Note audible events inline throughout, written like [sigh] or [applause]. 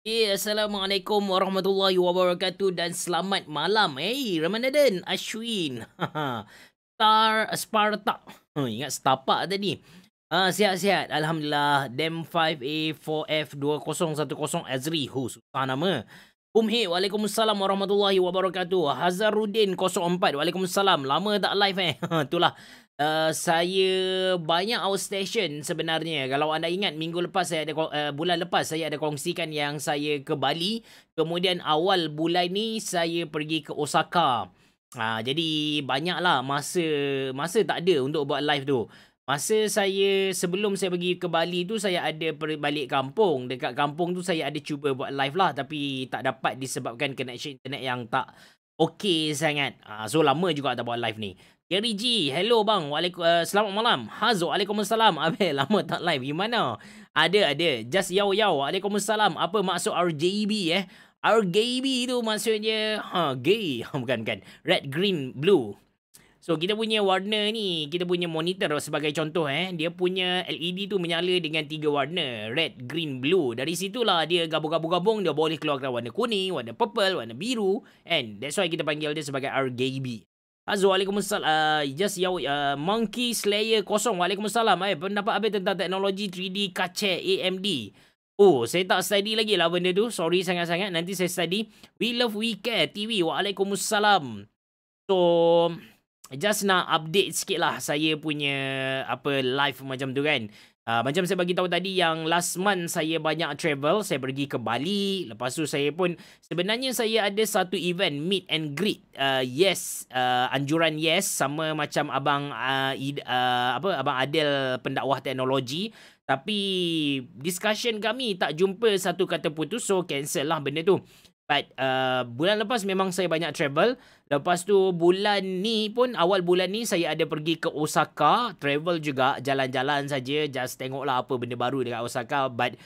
Hey, ya, Assalamualaikum warahmatullahi wabarakatuh dan selamat malam. Hey, Ramadan, Ashwin. [laughs] Star Sparta. Huh, oh, ingat setapak tadi. Ah, uh, sihat-sihat. Alhamdulillah. Dem 5A4F2010 Azri. Hu, susah nama. Umhi, Waalaikumsalam warahmatullahi wabarakatuh. Hazarudin 04. Waalaikumsalam. Lama tak live eh. [laughs] Itulah. Uh, saya banyak outstation sebenarnya kalau anda ingat minggu lepas saya ada uh, bulan lepas saya ada kongsikan yang saya ke Bali kemudian awal bulan ni saya pergi ke Osaka uh, jadi banyaklah masa masa tak ada untuk buat live tu masa saya sebelum saya pergi ke Bali tu saya ada balik kampung dekat kampung tu saya ada cuba buat live lah tapi tak dapat disebabkan connection internet yang tak Okay sangat. Uh, so lama juga tak buat live ni. Gary G, hello bang. Waalaikum uh, eh, selamat malam. Hazo, waalaikumsalam. [laughs] Abe, lama tak live. Gimana? Ada ada. Just yau yau. Waalaikumsalam. Apa maksud RGB eh? RGB tu maksudnya ha gay. [laughs] bukan bukan. Red, green, blue. So kita punya warna ni, kita punya monitor sebagai contoh eh, dia punya LED tu menyala dengan tiga warna, red, green, blue. Dari situlah dia gabung-gabung-gabung dia boleh keluarkan warna kuning, warna purple, warna biru and that's why kita panggil dia sebagai RGB. Azu waalaikumsalam. Uh, just yau uh, ah, Monkey Slayer kosong. Waalaikumsalam. Eh, pendapat apa tentang teknologi 3D kaca AMD? Oh, saya tak study lagi lah benda tu. Sorry sangat-sangat. Nanti saya study. We love we care TV. Waalaikumsalam. So, just nak update sikit lah saya punya apa live macam tu kan. Uh, macam saya bagi tahu tadi yang last month saya banyak travel, saya pergi ke Bali, lepas tu saya pun sebenarnya saya ada satu event meet and greet. Uh, yes, uh, anjuran yes sama macam abang uh, uh, apa abang Adil pendakwah teknologi, tapi discussion kami tak jumpa satu kata putus so cancel lah benda tu. But uh, bulan lepas memang saya banyak travel. Lepas tu bulan ni pun, awal bulan ni saya ada pergi ke Osaka. Travel juga, jalan-jalan saja. Just tengoklah apa benda baru dekat Osaka. But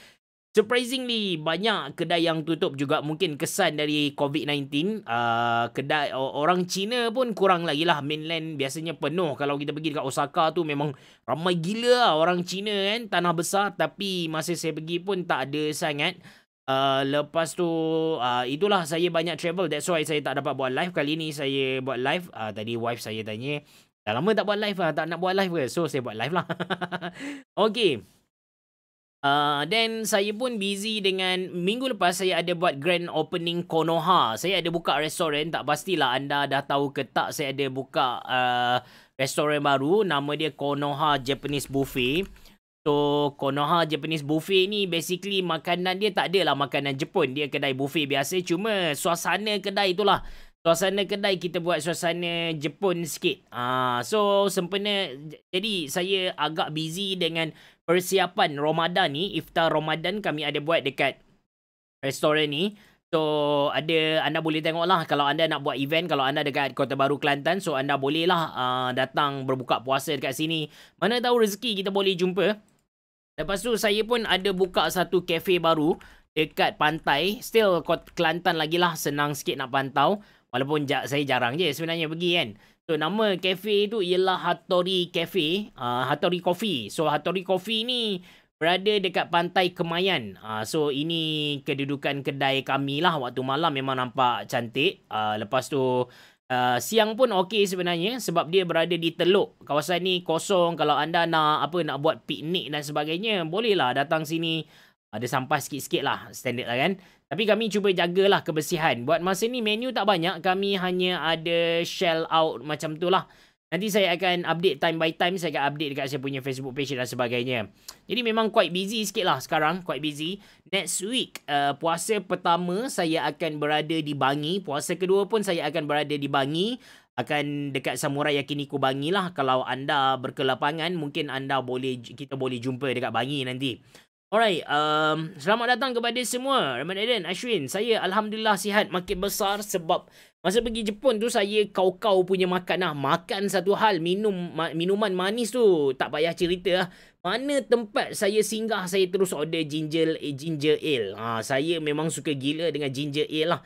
surprisingly, banyak kedai yang tutup juga. Mungkin kesan dari COVID-19. Uh, kedai Orang Cina pun kurang lagi lah. Mainland biasanya penuh. Kalau kita pergi dekat Osaka tu memang ramai gila lah orang Cina kan. Tanah besar tapi masa saya pergi pun tak ada sangat. Uh, lepas tu uh, itulah saya banyak travel that's why saya tak dapat buat live kali ni saya buat live uh, tadi wife saya tanya dah lama tak buat live lah tak nak buat live ke so saya buat live lah [laughs] okay uh, then saya pun busy dengan minggu lepas saya ada buat grand opening Konoha saya ada buka restoran tak pastilah anda dah tahu ke tak saya ada buka uh, restoran baru nama dia Konoha Japanese Buffet So, Konoha Japanese Buffet ni basically makanan dia tak adalah makanan Jepun. Dia kedai buffet biasa cuma suasana kedai itulah. Suasana kedai kita buat suasana Jepun sikit. Ah, so, sempena jadi saya agak busy dengan persiapan Ramadan ni. Iftar Ramadan kami ada buat dekat restoran ni. So, ada anda boleh tengok lah kalau anda nak buat event. Kalau anda dekat Kota Baru, Kelantan. So, anda boleh lah uh, ah, datang berbuka puasa dekat sini. Mana tahu rezeki kita boleh jumpa. Lepas tu saya pun ada buka satu kafe baru dekat pantai. Still kot Kelantan lagi lah senang sikit nak pantau. Walaupun saya jarang je sebenarnya pergi kan. So nama kafe tu ialah Hattori Cafe. Uh, Hattori Coffee. So Hattori Coffee ni berada dekat pantai Kemayan. Uh, so ini kedudukan kedai kami lah waktu malam memang nampak cantik. Uh, lepas tu... Uh, siang pun okey sebenarnya sebab dia berada di teluk. Kawasan ni kosong kalau anda nak apa nak buat piknik dan sebagainya, bolehlah datang sini. Ada ah, sampah sikit-sikit lah, standard lah kan. Tapi kami cuba jagalah kebersihan. Buat masa ni menu tak banyak, kami hanya ada shell out macam tu lah. Nanti saya akan update time by time. Saya akan update dekat saya punya Facebook page dan sebagainya. Jadi memang quite busy sikit lah sekarang. Quite busy. Next week, uh, puasa pertama saya akan berada di Bangi. Puasa kedua pun saya akan berada di Bangi. Akan dekat Samurai Yakiniku Bangi lah. Kalau anda berkelapangan, mungkin anda boleh kita boleh jumpa dekat Bangi nanti. Alright, um, selamat datang kepada semua. Rahmat Aiden, Ashwin. Saya Alhamdulillah sihat makin besar sebab masa pergi Jepun tu saya kau-kau punya makan lah. Makan satu hal, minum ma- minuman manis tu tak payah cerita lah. Mana tempat saya singgah saya terus order ginger, eh, ginger ale. Ha, saya memang suka gila dengan ginger ale lah.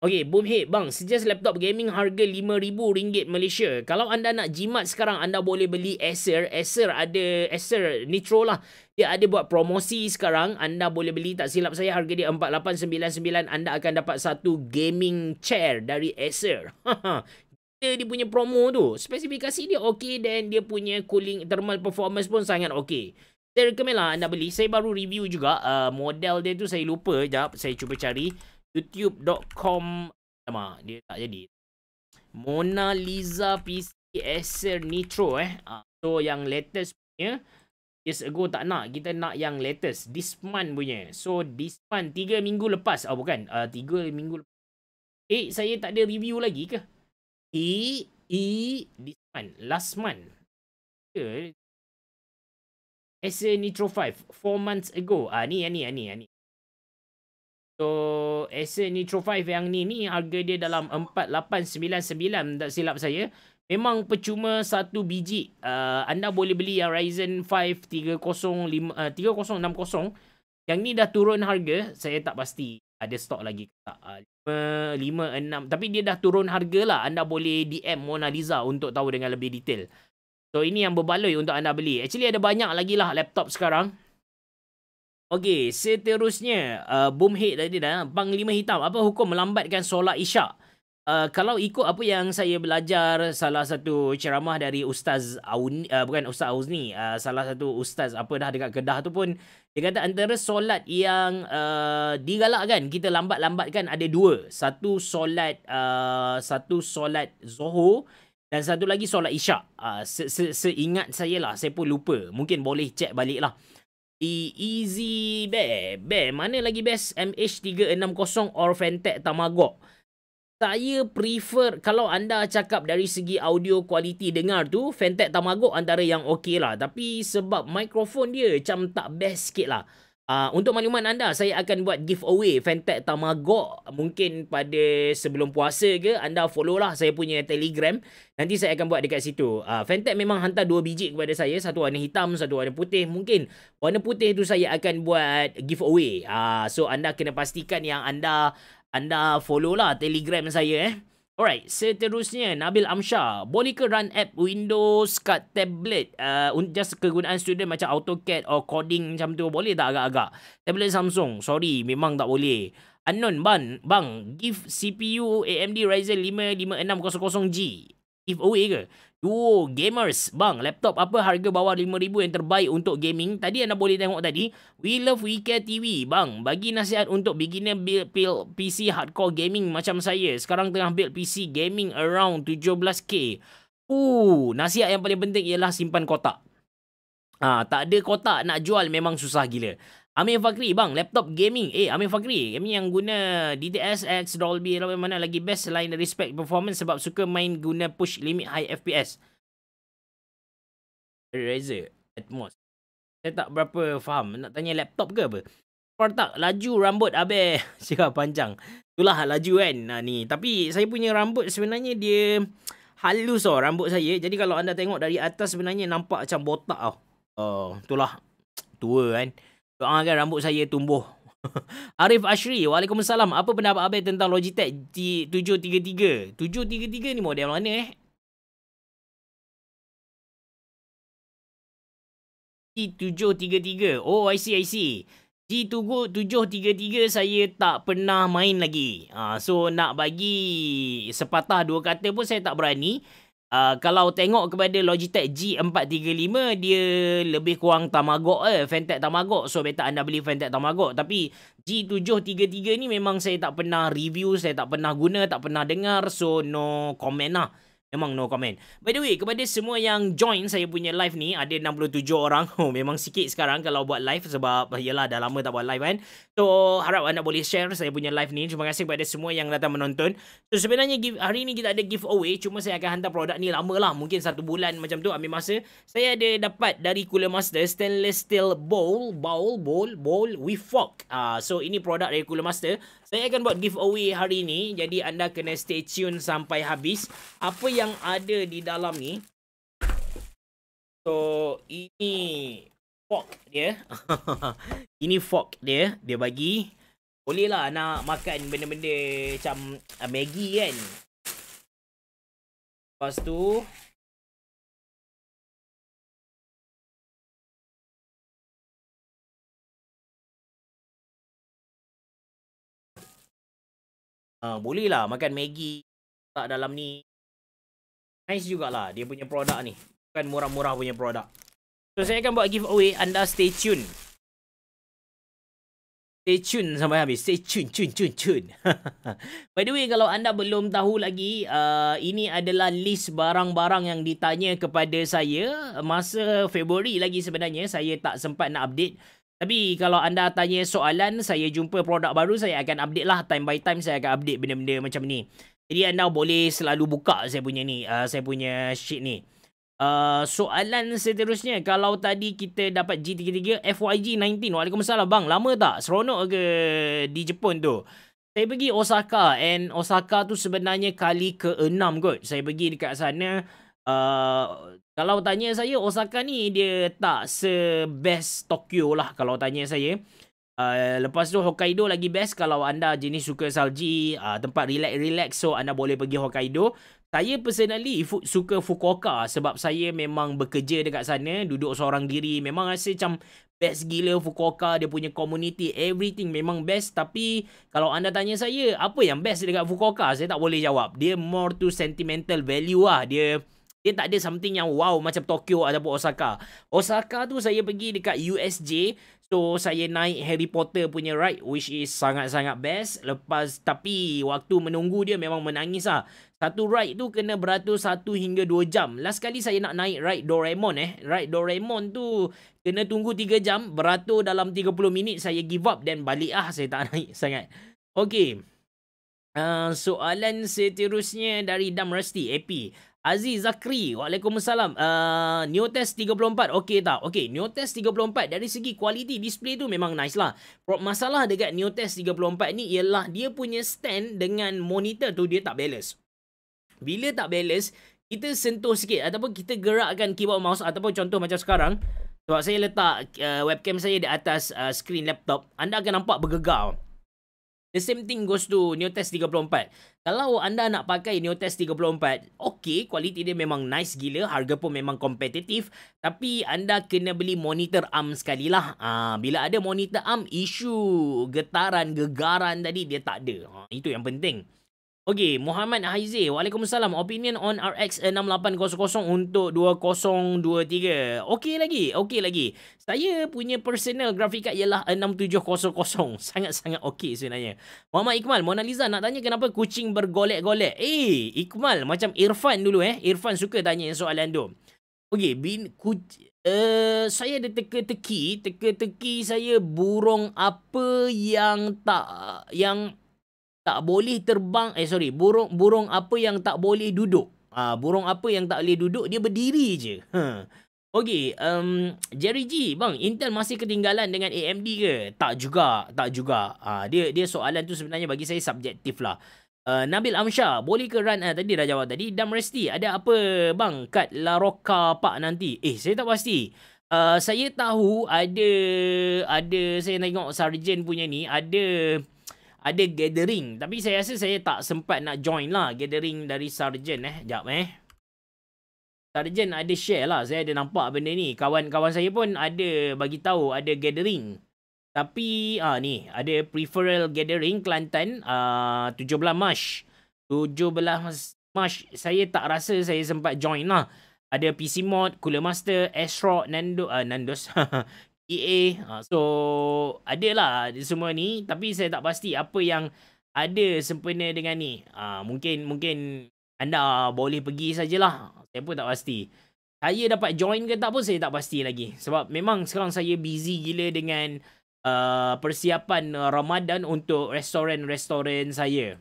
Okey, boom hit bang, suggest laptop gaming harga RM5,000 Malaysia. Kalau anda nak jimat sekarang, anda boleh beli Acer. Acer ada, Acer Nitro lah. Dia ada buat promosi sekarang. Anda boleh beli, tak silap saya, harga dia RM4,899. Anda akan dapat satu gaming chair dari Acer. [laughs] dia, dia punya promo tu. Spesifikasi dia okey dan dia punya cooling thermal performance pun sangat okey. Saya rekomen lah anda beli. Saya baru review juga uh, model dia tu. Saya lupa. Sekejap, saya cuba cari youtube.com sama dia tak jadi Mona Lisa PC Acer Nitro eh uh, so yang latest punya years ago tak nak kita nak yang latest this month punya so this month tiga minggu lepas oh bukan uh, ah, 3 minggu lepas eh saya tak ada review lagi ke e e this month last month ke Acer Nitro 5 four months ago ah uh, ni ya ni ni ya ni So Acer Nitro 5 yang ni ni harga dia dalam 4899 tak silap saya. Memang percuma satu biji. Uh, anda boleh beli yang Ryzen 5 uh, 3060. Yang ni dah turun harga. Saya tak pasti ada stok lagi ke tak. Uh, 5, 5, 6. Tapi dia dah turun harga lah. Anda boleh DM Mona Lisa untuk tahu dengan lebih detail. So ini yang berbaloi untuk anda beli. Actually ada banyak lagi lah laptop sekarang. Okey, seterusnya, uh, Boomhead tadi dah, bang lima Hitam, apa hukum melambatkan solat isyak? Uh, kalau ikut apa yang saya belajar salah satu ceramah dari Ustaz Aun, uh, bukan Ustaz Auzni, uh, salah satu Ustaz apa dah dekat Kedah tu pun, dia kata antara solat yang uh, digalakkan, kita lambat-lambatkan ada dua. Satu solat, uh, satu solat Zohor dan satu lagi solat Isyak. Uh, seingat saya lah, saya pun lupa. Mungkin boleh check balik lah. E easy bear. bear Mana lagi best MH360 Or Fantec Tamago Saya prefer Kalau anda cakap Dari segi audio quality Dengar tu Fantec Tamago Antara yang okey lah Tapi sebab Mikrofon dia Macam tak best sikit lah Uh, untuk maklumat anda, saya akan buat giveaway Fantec Tamago mungkin pada sebelum puasa ke. Anda follow lah saya punya telegram. Nanti saya akan buat dekat situ. Uh, ah, Fantec memang hantar dua biji kepada saya. Satu warna hitam, satu warna putih. Mungkin warna putih tu saya akan buat giveaway. Uh, so anda kena pastikan yang anda anda follow lah telegram saya eh. Alright, seterusnya Nabil Amsyar, boleh ke run app Windows kat tablet uh, just kegunaan student macam AutoCAD or coding macam tu boleh tak agak-agak? Tablet Samsung, sorry, memang tak boleh. Unknown, bang, bang give CPU AMD Ryzen 5 5600G giveaway ke? Yo, gamers, bang, laptop apa harga bawah RM5,000 yang terbaik untuk gaming? Tadi anda boleh tengok tadi, We Love We Care TV, bang, bagi nasihat untuk beginner build, build PC hardcore gaming macam saya. Sekarang tengah build PC gaming around 17K. Uh, nasihat yang paling penting ialah simpan kotak. Ah, ha, tak ada kotak nak jual memang susah gila. Amir Fakri bang laptop gaming eh Amir Fakri kami yang guna DTSX, Dolby lah mana lagi best selain respect performance sebab suka main guna push limit high FPS Razer Atmos saya tak berapa faham nak tanya laptop ke apa Kau tak laju rambut abe, [laughs] siapa lah panjang itulah laju kan nah, ha, ni tapi saya punya rambut sebenarnya dia halus oh rambut saya jadi kalau anda tengok dari atas sebenarnya nampak macam botak oh uh, itulah [tsk] tua kan doakan rambut saya tumbuh. [laughs] Arif Ashri, Waalaikumsalam. Apa pendapat abang tentang Logitech G733? 733 ni model mana eh? G733. Oh, I see, I see. G733 saya tak pernah main lagi. Ha, so, nak bagi sepatah dua kata pun saya tak berani. Uh, kalau tengok kepada Logitech G435 dia lebih kurang Tamagot eh Fantec Tamagot so betul anda beli Fantec Tamagot tapi G733 ni memang saya tak pernah review saya tak pernah guna tak pernah dengar so no comment lah Memang no comment. By the way, kepada semua yang join saya punya live ni, ada 67 orang. [laughs] Oh, memang sikit sekarang kalau buat live sebab yalah dah lama tak buat live kan. So, harap anda boleh share saya punya live ni. Terima kasih kepada semua yang datang menonton. So, sebenarnya give, hari ni kita ada giveaway. Cuma saya akan hantar produk ni lama lah. Mungkin satu bulan macam tu ambil masa. Saya ada dapat dari Cooler Master stainless steel bowl. Bowl, bowl, bowl with fork. Uh, so, ini produk dari Cooler Master. Saya akan buat giveaway hari ini. Jadi anda kena stay tune sampai habis. Apa yang ada di dalam ni. So, ini fork dia. [laughs] ini fork dia. Dia bagi. Boleh lah nak makan benda-benda macam uh, Maggi kan. Lepas tu, Uh, ah, boleh lah makan Maggi tak dalam ni. Nice jugalah dia punya produk ni. Bukan murah-murah punya produk. So saya akan buat giveaway anda stay tune. Stay tune sampai habis. Stay tune, tune, tune, tune. [laughs] By the way, kalau anda belum tahu lagi, uh, ini adalah list barang-barang yang ditanya kepada saya. Masa Februari lagi sebenarnya, saya tak sempat nak update. Tapi kalau anda tanya soalan, saya jumpa produk baru, saya akan update lah. Time by time, saya akan update benda-benda macam ni. Jadi anda boleh selalu buka saya punya ni, uh, saya punya sheet ni. Uh, soalan seterusnya, kalau tadi kita dapat G33, FYG19, Waalaikumsalam bang, lama tak? Seronok ke di Jepun tu? Saya pergi Osaka and Osaka tu sebenarnya kali ke-6 kot. Saya pergi dekat sana, uh, kalau tanya saya Osaka ni dia tak sebest Tokyo lah kalau tanya saya. Uh, lepas tu Hokkaido lagi best kalau anda jenis suka salji, uh, tempat relax-relax so anda boleh pergi Hokkaido. Saya personally fu- suka Fukuoka sebab saya memang bekerja dekat sana, duduk seorang diri. Memang rasa macam best gila Fukuoka, dia punya community, everything memang best. Tapi kalau anda tanya saya, apa yang best dekat Fukuoka? Saya tak boleh jawab. Dia more to sentimental value lah. Dia... Dia tak ada something yang wow macam Tokyo ataupun Osaka. Osaka tu saya pergi dekat USJ. So saya naik Harry Potter punya ride which is sangat-sangat best. Lepas tapi waktu menunggu dia memang menangis lah. Satu ride tu kena beratur satu hingga dua jam. Last kali saya nak naik ride Doraemon eh. Ride Doraemon tu kena tunggu tiga jam. Beratur dalam tiga puluh minit saya give up dan balik ah saya tak [laughs] naik sangat. Okay. Uh, ah, soalan seterusnya dari Dam Rusty, AP. Aziz Zakri, Waalaikumsalam. Uh, New Test 34, okey tak? Okey, New Test 34 dari segi kualiti display tu memang nice lah. Masalah dekat New Test 34 ni ialah dia punya stand dengan monitor tu dia tak balance. Bila tak balance, kita sentuh sikit ataupun kita gerakkan keyboard mouse ataupun contoh macam sekarang. Sebab saya letak uh, webcam saya di atas uh, screen laptop, anda akan nampak bergegar. The same thing goes to NeoTest 34. Kalau anda nak pakai NeoTest 34, okey kualiti dia memang nice gila, harga pun memang kompetitif. Tapi anda kena beli monitor arm sekali lah. Ha, ah, bila ada monitor arm, isu getaran, gegaran tadi dia tak ada. Ha, itu yang penting. Okey, Muhammad Haizir. Waalaikumsalam. Opinion on RX6800 untuk 2023. Okey lagi. Okey lagi. Saya punya personal grafik card ialah 6700. [laughs] Sangat-sangat okey sebenarnya. Muhammad Iqmal. Mona Lisa nak tanya kenapa kucing bergolek-golek. Eh, Iqmal. Macam Irfan dulu eh. Irfan suka tanya soalan tu. Okey, bin kucing. uh, eh, saya ada teka-teki. Teka-teki saya burung apa yang tak... yang tak boleh terbang eh sorry burung burung apa yang tak boleh duduk ah ha, burung apa yang tak boleh duduk dia berdiri je ha okey um Jerry G bang Intel masih ketinggalan dengan AMD ke tak juga tak juga ah ha, dia dia soalan tu sebenarnya bagi saya subjektif lah Uh, Nabil Amsha, boleh ke run uh, tadi dah jawab tadi Damresti, ada apa bang kat La Roca Park nanti? Eh, saya tak pasti. Uh, saya tahu ada ada saya tengok sarjan punya ni ada ada gathering. Tapi saya rasa saya tak sempat nak join lah gathering dari Sarjan eh. Sekejap eh. Sarjan ada share lah. Saya ada nampak benda ni. Kawan-kawan saya pun ada bagi tahu ada gathering. Tapi ah ni ada preferal gathering Kelantan ah, uh, 17 Mac. 17 Mac saya tak rasa saya sempat join lah. Ada PC Mod, Cooler Master, Astro, Nando, uh, Nandos, ah, [laughs] EA. Ha, so, ada lah semua ni. Tapi saya tak pasti apa yang ada sempena dengan ni. Ha, mungkin mungkin anda boleh pergi sajalah. Saya pun tak pasti. Saya dapat join ke tak pun saya tak pasti lagi. Sebab memang sekarang saya busy gila dengan uh, persiapan Ramadan untuk restoran-restoran saya.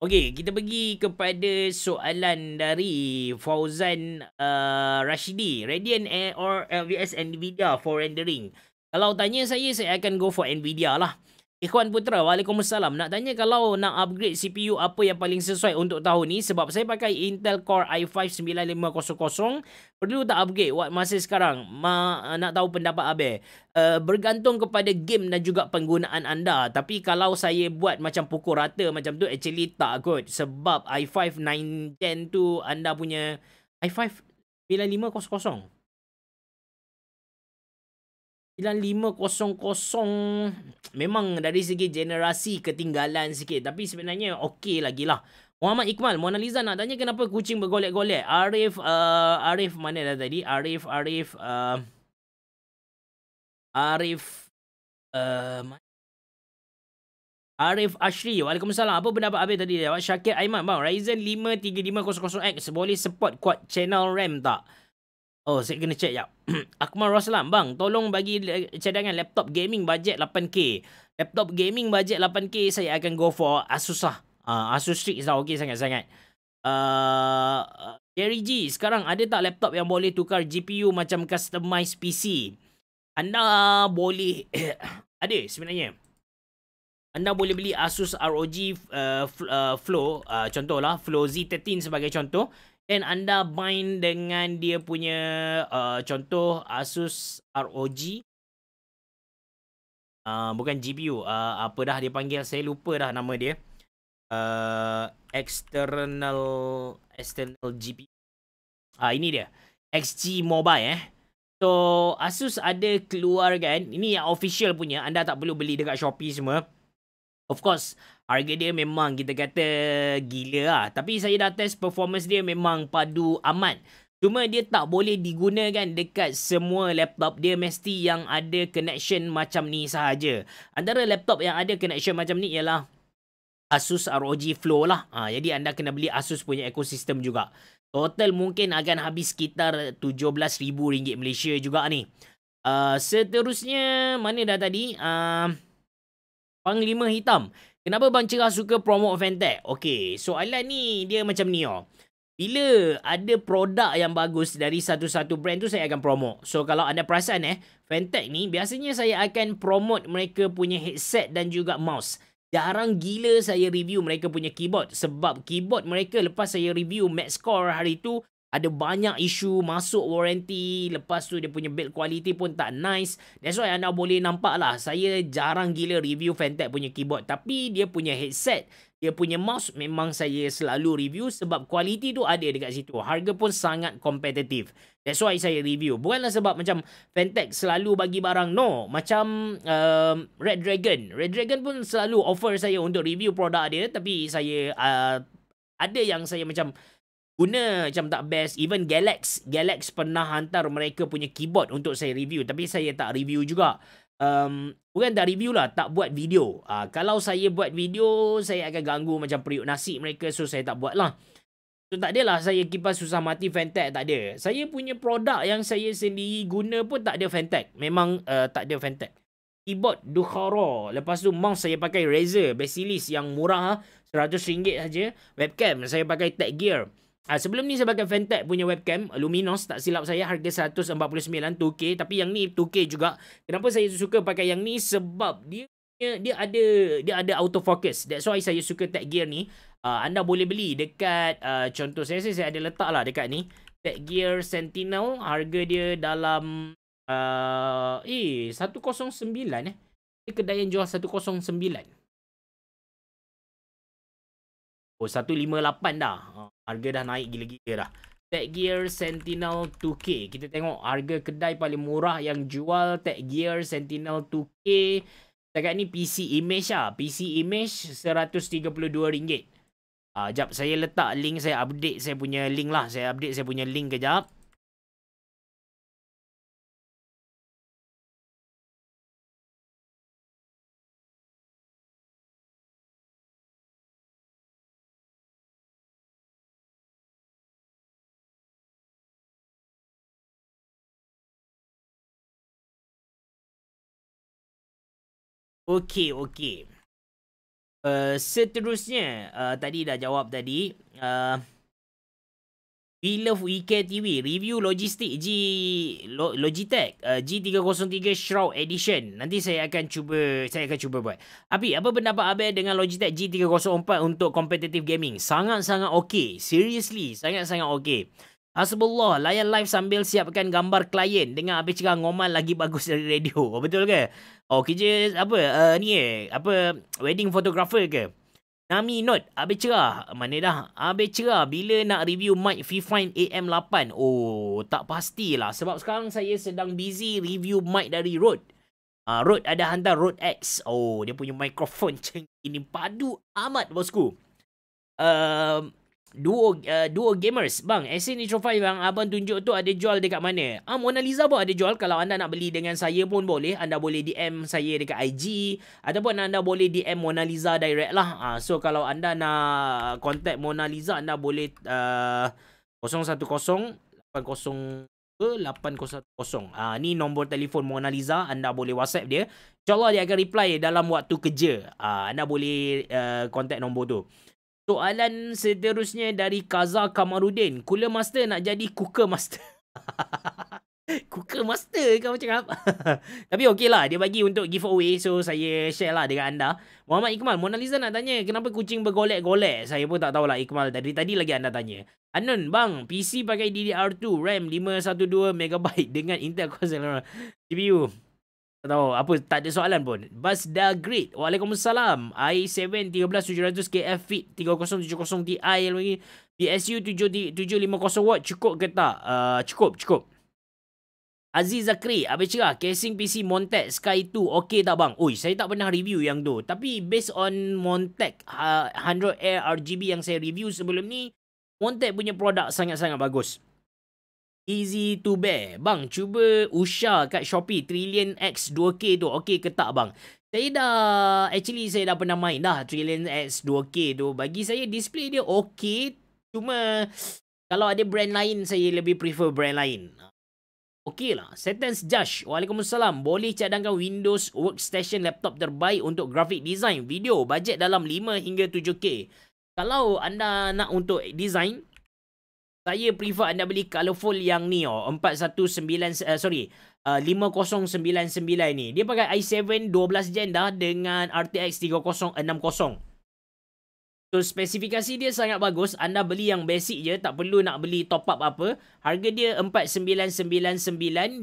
Okey, kita pergi kepada soalan dari Fauzan uh, Rashidi. Radiant or LVS Nvidia for rendering? Kalau tanya saya, saya akan go for Nvidia lah. Ikhwan Putra, Waalaikumsalam. Nak tanya kalau nak upgrade CPU apa yang paling sesuai untuk tahun ni sebab saya pakai Intel Core i5-9500. Perlu tak upgrade buat masa sekarang? Ma, nak tahu pendapat Abe. Uh, eh, bergantung kepada game dan juga penggunaan anda. Tapi kalau saya buat macam pukul rata macam tu, actually tak kot. Sebab i5-9 tu anda punya i5-9500. 9500 memang dari segi generasi ketinggalan sikit tapi sebenarnya okey lagi lah. Muhammad Iqmal, Mona Liza nak tanya kenapa kucing bergolek-golek. Arif, uh, Arif mana dah tadi? Arif, Arif, uh, Arif, uh, Arif Ashri. Waalaikumsalam. Apa pendapat Abi tadi? Syakir Aiman, bang. Ryzen 53500 x boleh support kuat channel RAM tak? Oh, saya kena check jap. [clears throat] Akmal Roslan, bang, tolong bagi cadangan laptop gaming bajet 8K. Laptop gaming bajet 8K, saya akan go for ha, Asus lah. Uh, Asus Strix lah, okey sangat-sangat. Uh, Gary G, sekarang ada tak laptop yang boleh tukar GPU macam customize PC? Anda boleh... [coughs] ada sebenarnya. Anda boleh beli Asus ROG uh, uh, Flow, uh, contohlah, Flow Z13 sebagai contoh. Then anda main dengan dia punya uh, contoh Asus ROG. Uh, bukan GPU. Uh, apa dah dia panggil. Saya lupa dah nama dia. Uh, external external GPU. Uh, ah, ini dia. XG Mobile eh. So Asus ada keluar kan. Ini yang official punya. Anda tak perlu beli dekat Shopee semua. Of course. Harga dia memang kita kata gila lah. Tapi saya dah test performance dia memang padu aman. Cuma dia tak boleh digunakan dekat semua laptop dia mesti yang ada connection macam ni sahaja. Antara laptop yang ada connection macam ni ialah Asus ROG Flow lah. Ha, jadi anda kena beli Asus punya ekosistem juga. Total mungkin akan habis sekitar RM17,000 Malaysia juga ni. Uh, seterusnya, mana dah tadi? Uh, panglima hitam. Kenapa Bang Cerah suka promote Fantech? Okay, soalan ni dia macam ni oh. Bila ada produk yang bagus dari satu-satu brand tu saya akan promote. So kalau anda perasan eh, Fantech ni biasanya saya akan promote mereka punya headset dan juga mouse. Jarang gila saya review mereka punya keyboard sebab keyboard mereka lepas saya review Max Score hari tu ada banyak isu masuk warranty lepas tu dia punya build quality pun tak nice that's why anda boleh nampak lah saya jarang gila review Fantec punya keyboard tapi dia punya headset dia punya mouse memang saya selalu review sebab kualiti tu ada dekat situ harga pun sangat kompetitif that's why saya review bukanlah sebab macam Fantec selalu bagi barang no macam um, Red Dragon Red Dragon pun selalu offer saya untuk review produk dia tapi saya uh, ada yang saya macam guna macam tak best even Galax Galax pernah hantar mereka punya keyboard untuk saya review tapi saya tak review juga um, bukan tak review lah tak buat video uh, kalau saya buat video saya akan ganggu macam periuk nasi mereka so saya tak buat lah so tak adalah saya kipas susah mati Fantec tak ada saya punya produk yang saya sendiri guna pun tak ada Fantec memang uh, tak ada Fantec keyboard Dukhara lepas tu mouse saya pakai Razer Basilis yang murah RM100 saja. webcam saya pakai Tech Gear Uh, sebelum ni saya pakai Fantech punya webcam Luminos tak silap saya harga 149 2K tapi yang ni 2K juga. Kenapa saya suka pakai yang ni sebab dia dia ada dia ada autofocus. That's why saya suka Tech Gear ni. Uh, anda boleh beli dekat uh, contoh saya, saya ada letak lah dekat ni. Tech Gear Sentinel harga dia dalam uh, eh 109 eh. kedai yang jual 109. Oh, 158 dah. Ah, harga dah naik gila-gila dah. Tech Gear Sentinel 2K. Kita tengok harga kedai paling murah yang jual Tech Gear Sentinel 2K. Dekat ni PC image lah. PC image RM132. Uh, ah, jap saya letak link saya update saya punya link lah. Saya update saya punya link kejap. Okey, okey. Uh, seterusnya, uh, tadi dah jawab tadi. Uh, We Love Weekend TV. Review logistik G, Logitech uh, G303 Shroud Edition. Nanti saya akan cuba saya akan cuba buat. Api, apa pendapat Abel dengan Logitech G304 untuk competitive gaming? Sangat-sangat okey. Seriously, sangat-sangat okey. Hasbullah, layan live sambil siapkan gambar klien. Dengan Abel cakap ngomal lagi bagus dari radio. [laughs] Betul ke? Oh kerja apa uh, ni eh apa wedding photographer ke? Nami note habis cerah. Mana dah? Habis cerah bila nak review mic VFine AM8. Oh tak pastilah sebab sekarang saya sedang busy review mic dari Rode. Ah uh, Rode ada hantar Rode X. Oh dia punya microphone [laughs] ceng ini padu amat bosku. uh, Duo uh, duo gamers bang AC Nitro 5 yang abang tunjuk tu ada jual dekat mana? Ah Mona Lisa pun ada jual kalau anda nak beli dengan saya pun boleh. Anda boleh DM saya dekat IG ataupun anda boleh DM Mona Lisa direct lah. Ah so kalau anda nak contact Mona Lisa anda boleh uh, 010 80 801 Ah ni nombor telefon Mona Lisa anda boleh WhatsApp dia. Insyaallah dia akan reply dalam waktu kerja. Ah anda boleh uh, contact nombor tu soalan seterusnya dari Kaza Kamarudin. Cooler Master nak jadi kuka Master. [laughs] Kuka Master kau macam apa? [laughs] Tapi okey lah. Dia bagi untuk giveaway. So, saya share lah dengan anda. Muhammad Iqmal. Mona Lisa nak tanya. Kenapa kucing bergolek-golek? Saya pun tak tahu lah Iqmal. dari tadi lagi anda tanya. Anon, bang. PC pakai DDR2. RAM 512MB. Dengan Intel Core [laughs] Celeron. CPU. Tak tahu apa tak ada soalan pun. Bas da great. Waalaikumsalam. I7 13700 KF fit 3070 TI yang lagi. PSU 750 watt cukup ke tak? Uh, cukup, cukup. Aziz Zakri, apa cakap? Casing PC Montec Sky 2 okey tak bang? Oi, saya tak pernah review yang tu. Tapi based on Montec uh, 100 Air RGB yang saya review sebelum ni, Montec punya produk sangat-sangat bagus easy to bear. Bang, cuba usha kat Shopee Trillion X 2K tu. Okey ke tak bang? Saya dah, actually saya dah pernah main dah Trillion X 2K tu. Bagi saya, display dia okey. Cuma, kalau ada brand lain, saya lebih prefer brand lain. Okey lah. Sentence Josh Waalaikumsalam. Boleh cadangkan Windows workstation laptop terbaik untuk graphic design, video, bajet dalam 5 hingga 7K. Kalau anda nak untuk design, saya prefer anda beli colorful yang ni oh 419 uh, eh, sorry uh, eh, 5099 ni. Dia pakai i7 12 gen dah dengan RTX 3060. So spesifikasi dia sangat bagus. Anda beli yang basic je, tak perlu nak beli top up apa. Harga dia 4999.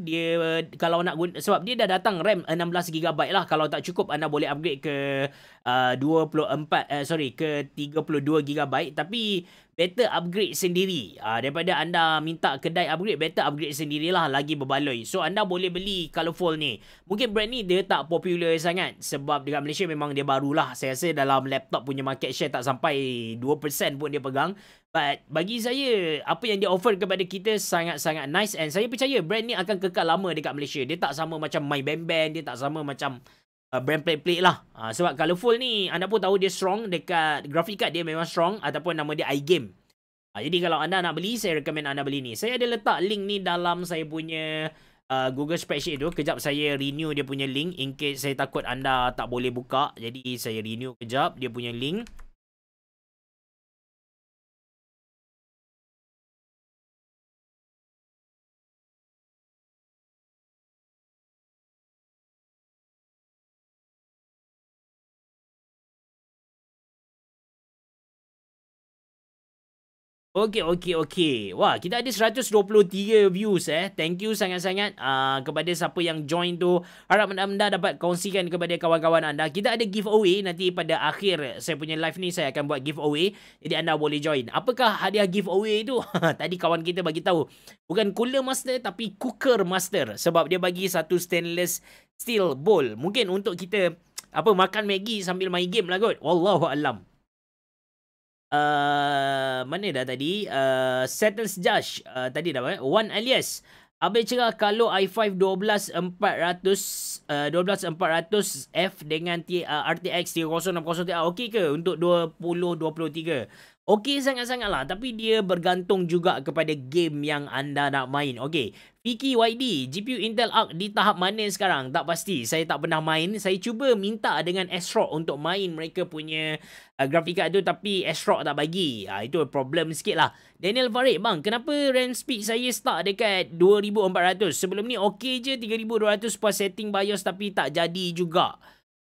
Dia kalau nak guna, sebab dia dah datang RAM 16 GB lah. Kalau tak cukup anda boleh upgrade ke uh, 24 uh, sorry ke 32 GB tapi better upgrade sendiri. Uh, daripada anda minta kedai upgrade, better upgrade sendirilah lagi berbaloi. So, anda boleh beli Colorful ni. Mungkin brand ni dia tak popular sangat. Sebab dekat Malaysia memang dia barulah. Saya rasa dalam laptop punya market share tak sampai 2% pun dia pegang. But bagi saya, apa yang dia offer kepada kita sangat-sangat nice. And saya percaya brand ni akan kekal lama dekat Malaysia. Dia tak sama macam My Band Band. Dia tak sama macam uh, brand plate-plate lah. Uh, sebab Colorful ni, anda pun tahu dia strong dekat graphic card dia memang strong ataupun nama dia iGame. Uh, jadi kalau anda nak beli, saya recommend anda beli ni. Saya ada letak link ni dalam saya punya uh, Google Spreadsheet tu. Kejap saya renew dia punya link in case saya takut anda tak boleh buka. Jadi saya renew kejap dia punya link. Okey, okey, okey. Wah, kita ada 123 views eh. Thank you sangat-sangat uh, kepada siapa yang join tu. Harap anda dapat kongsikan kepada kawan-kawan anda. Kita ada giveaway nanti pada akhir saya punya live ni. Saya akan buat giveaway. Jadi anda boleh join. Apakah hadiah giveaway itu? [laughs] Tadi kawan kita bagi tahu. Bukan cooler master tapi cooker master. Sebab dia bagi satu stainless steel bowl. Mungkin untuk kita apa makan Maggi sambil main game lah kot. Wallahu alam uh, mana dah tadi uh, sentence judge uh, tadi dah eh? one alias Habis cerah kalau i5 12400 uh, 12400F dengan T, uh, RTX 3060 Ti okey ke untuk 2023? Okey sangat-sangat lah. Tapi dia bergantung juga kepada game yang anda nak main. Okey. Fiki GPU Intel Arc di tahap mana sekarang? Tak pasti. Saya tak pernah main. Saya cuba minta dengan Astro untuk main mereka punya uh, grafik card tu. Tapi Astro tak bagi. Uh, itu problem sikit lah. Daniel Farid. Bang, kenapa RAM speed saya start dekat 2400? Sebelum ni okey je 3200 per setting BIOS. Tapi tak jadi juga.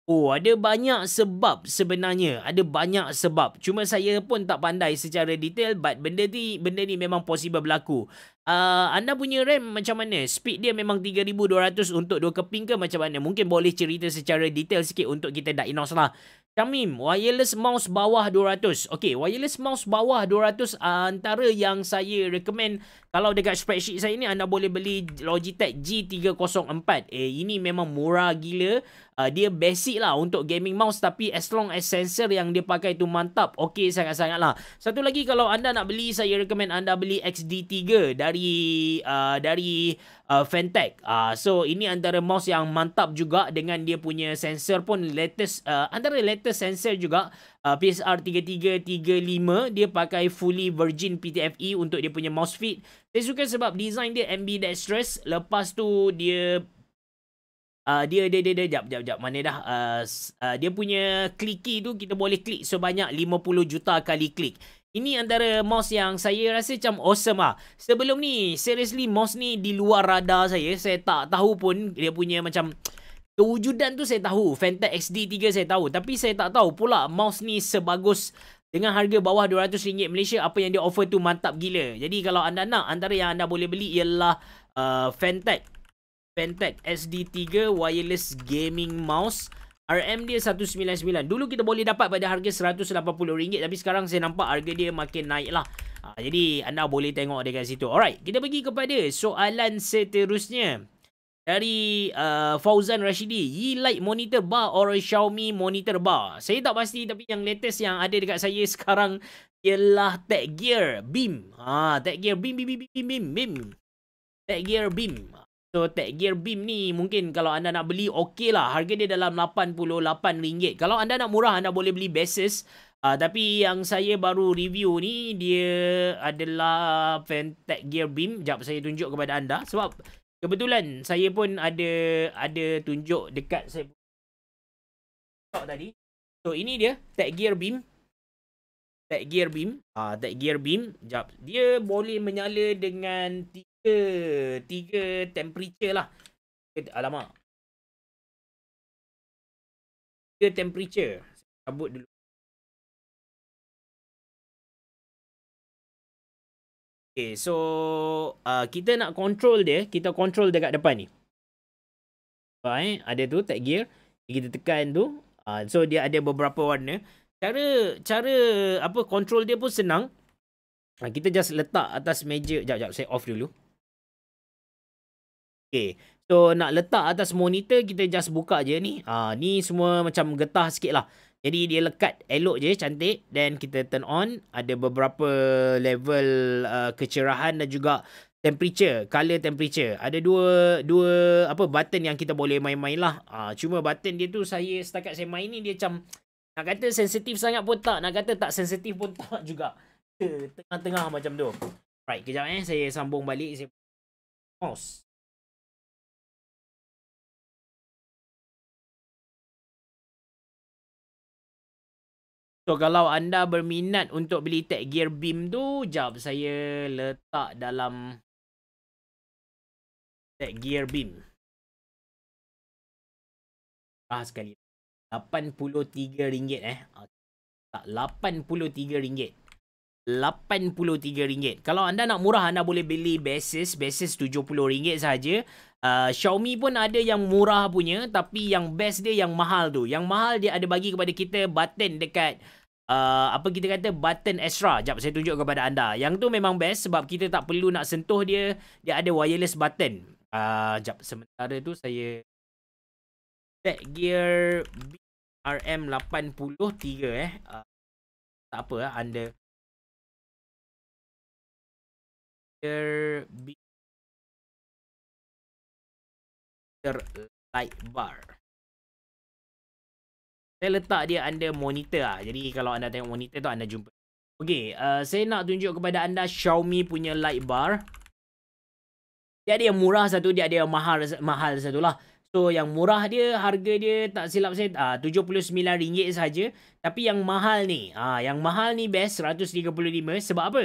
Oh, ada banyak sebab sebenarnya. Ada banyak sebab. Cuma saya pun tak pandai secara detail but benda ni benda ni memang possible berlaku uh, anda punya RAM macam mana? Speed dia memang 3200 untuk dua keping ke macam mana? Mungkin boleh cerita secara detail sikit untuk kita diagnose lah. Kamim, wireless mouse bawah 200. Okay, wireless mouse bawah 200 uh, antara yang saya recommend kalau dekat spreadsheet saya ni anda boleh beli Logitech G304. Eh, ini memang murah gila. Uh, dia basic lah untuk gaming mouse tapi as long as sensor yang dia pakai tu mantap, okay sangat-sangat lah. Satu lagi kalau anda nak beli, saya recommend anda beli XD3 dari dari uh, dari uh, Fantech. Uh, so ini antara mouse yang mantap juga dengan dia punya sensor pun latest uh, antara latest sensor juga uh, PSR 3335 dia pakai fully virgin PTFE untuk dia punya mouse fit. Saya suka sebab design dia ambidextrous. Lepas tu dia Uh, dia, dia, dia, dia, jap, jap, jap, mana dah. Uh, uh, dia punya clicky tu kita boleh klik sebanyak 50 juta kali klik. Ini antara mouse yang saya rasa macam awesome lah. Sebelum ni, seriously mouse ni di luar radar saya. Saya tak tahu pun dia punya macam kewujudan tu saya tahu. Fanta XD3 saya tahu. Tapi saya tak tahu pula mouse ni sebagus dengan harga bawah RM200 Malaysia. Apa yang dia offer tu mantap gila. Jadi kalau anda nak, antara yang anda boleh beli ialah uh, Fantech. Fantech SD3 Wireless Gaming Mouse. RM dia 199. Dulu kita boleh dapat pada harga 180 ringgit, tapi sekarang saya nampak harga dia makin naik lah. Ha, jadi anda boleh tengok dekat situ. Alright, kita pergi kepada soalan seterusnya. Dari uh, Fauzan Rashidi. Yi Light Monitor Bar or Xiaomi Monitor Bar? Saya tak pasti tapi yang latest yang ada dekat saya [laughs] sekarang ialah Tech Gear Beam. Ha, Tech Gear Beam, Beam, Beam, Beam, Beam, Beam. Tech Gear Beam. So Tech gear beam ni mungkin kalau anda nak beli okey lah harga dia dalam RM88. Kalau anda nak murah anda boleh beli basis uh, ah, tapi yang saya baru review ni dia adalah fan Tech gear beam. Jap saya tunjuk kepada anda sebab kebetulan saya pun ada ada tunjuk dekat saya tok tadi. So ini dia Tech gear beam. Tech gear beam. Ah uh, tag gear beam. Jap dia boleh menyala dengan tiga tiga temperature lah alamak tiga temperature saya dulu okay so uh, kita nak control dia kita control dekat depan ni baik ada tu tag gear kita tekan tu uh, so dia ada beberapa warna cara cara apa control dia pun senang uh, kita just letak atas meja. Jap, jap. Saya off dulu. Okay. So nak letak atas monitor kita just buka je ni. Ha, ni semua macam getah sikit lah. Jadi dia lekat elok je cantik. Then kita turn on. Ada beberapa level uh, kecerahan dan juga temperature. Color temperature. Ada dua dua apa button yang kita boleh main-main lah. Ha, cuma button dia tu saya setakat saya main ni dia macam nak kata sensitif sangat pun tak. Nak kata tak sensitif pun tak juga. [laughs] Tengah-tengah macam tu. Right, kejap eh. Saya sambung balik. Saya... Mouse. So kalau anda berminat untuk beli tech gear beam tu, jap saya letak dalam tech gear beam. Ah sekali. RM83 eh. Ah, tak RM83. RM83. Kalau anda nak murah anda boleh beli basis, basis RM70 saja. Uh, Xiaomi pun ada yang murah punya tapi yang best dia yang mahal tu. Yang mahal dia ada bagi kepada kita button dekat uh, apa kita kata button extra. Jap saya tunjuk kepada anda. Yang tu memang best sebab kita tak perlu nak sentuh dia. Dia ada wireless button. Uh, jap sementara tu saya back gear RM83 eh. Uh, tak apa eh, anda. Gear B Light bar. Saya letak dia anda monitor lah. Jadi kalau anda tengok monitor tu anda jumpa. Okay. Uh, saya nak tunjuk kepada anda Xiaomi punya light bar. Dia ada yang murah satu. Dia ada yang mahal, mahal satu lah. So yang murah dia harga dia tak silap saya RM79 uh, saja. Tapi yang mahal ni. ah uh, yang mahal ni best RM135. Sebab apa?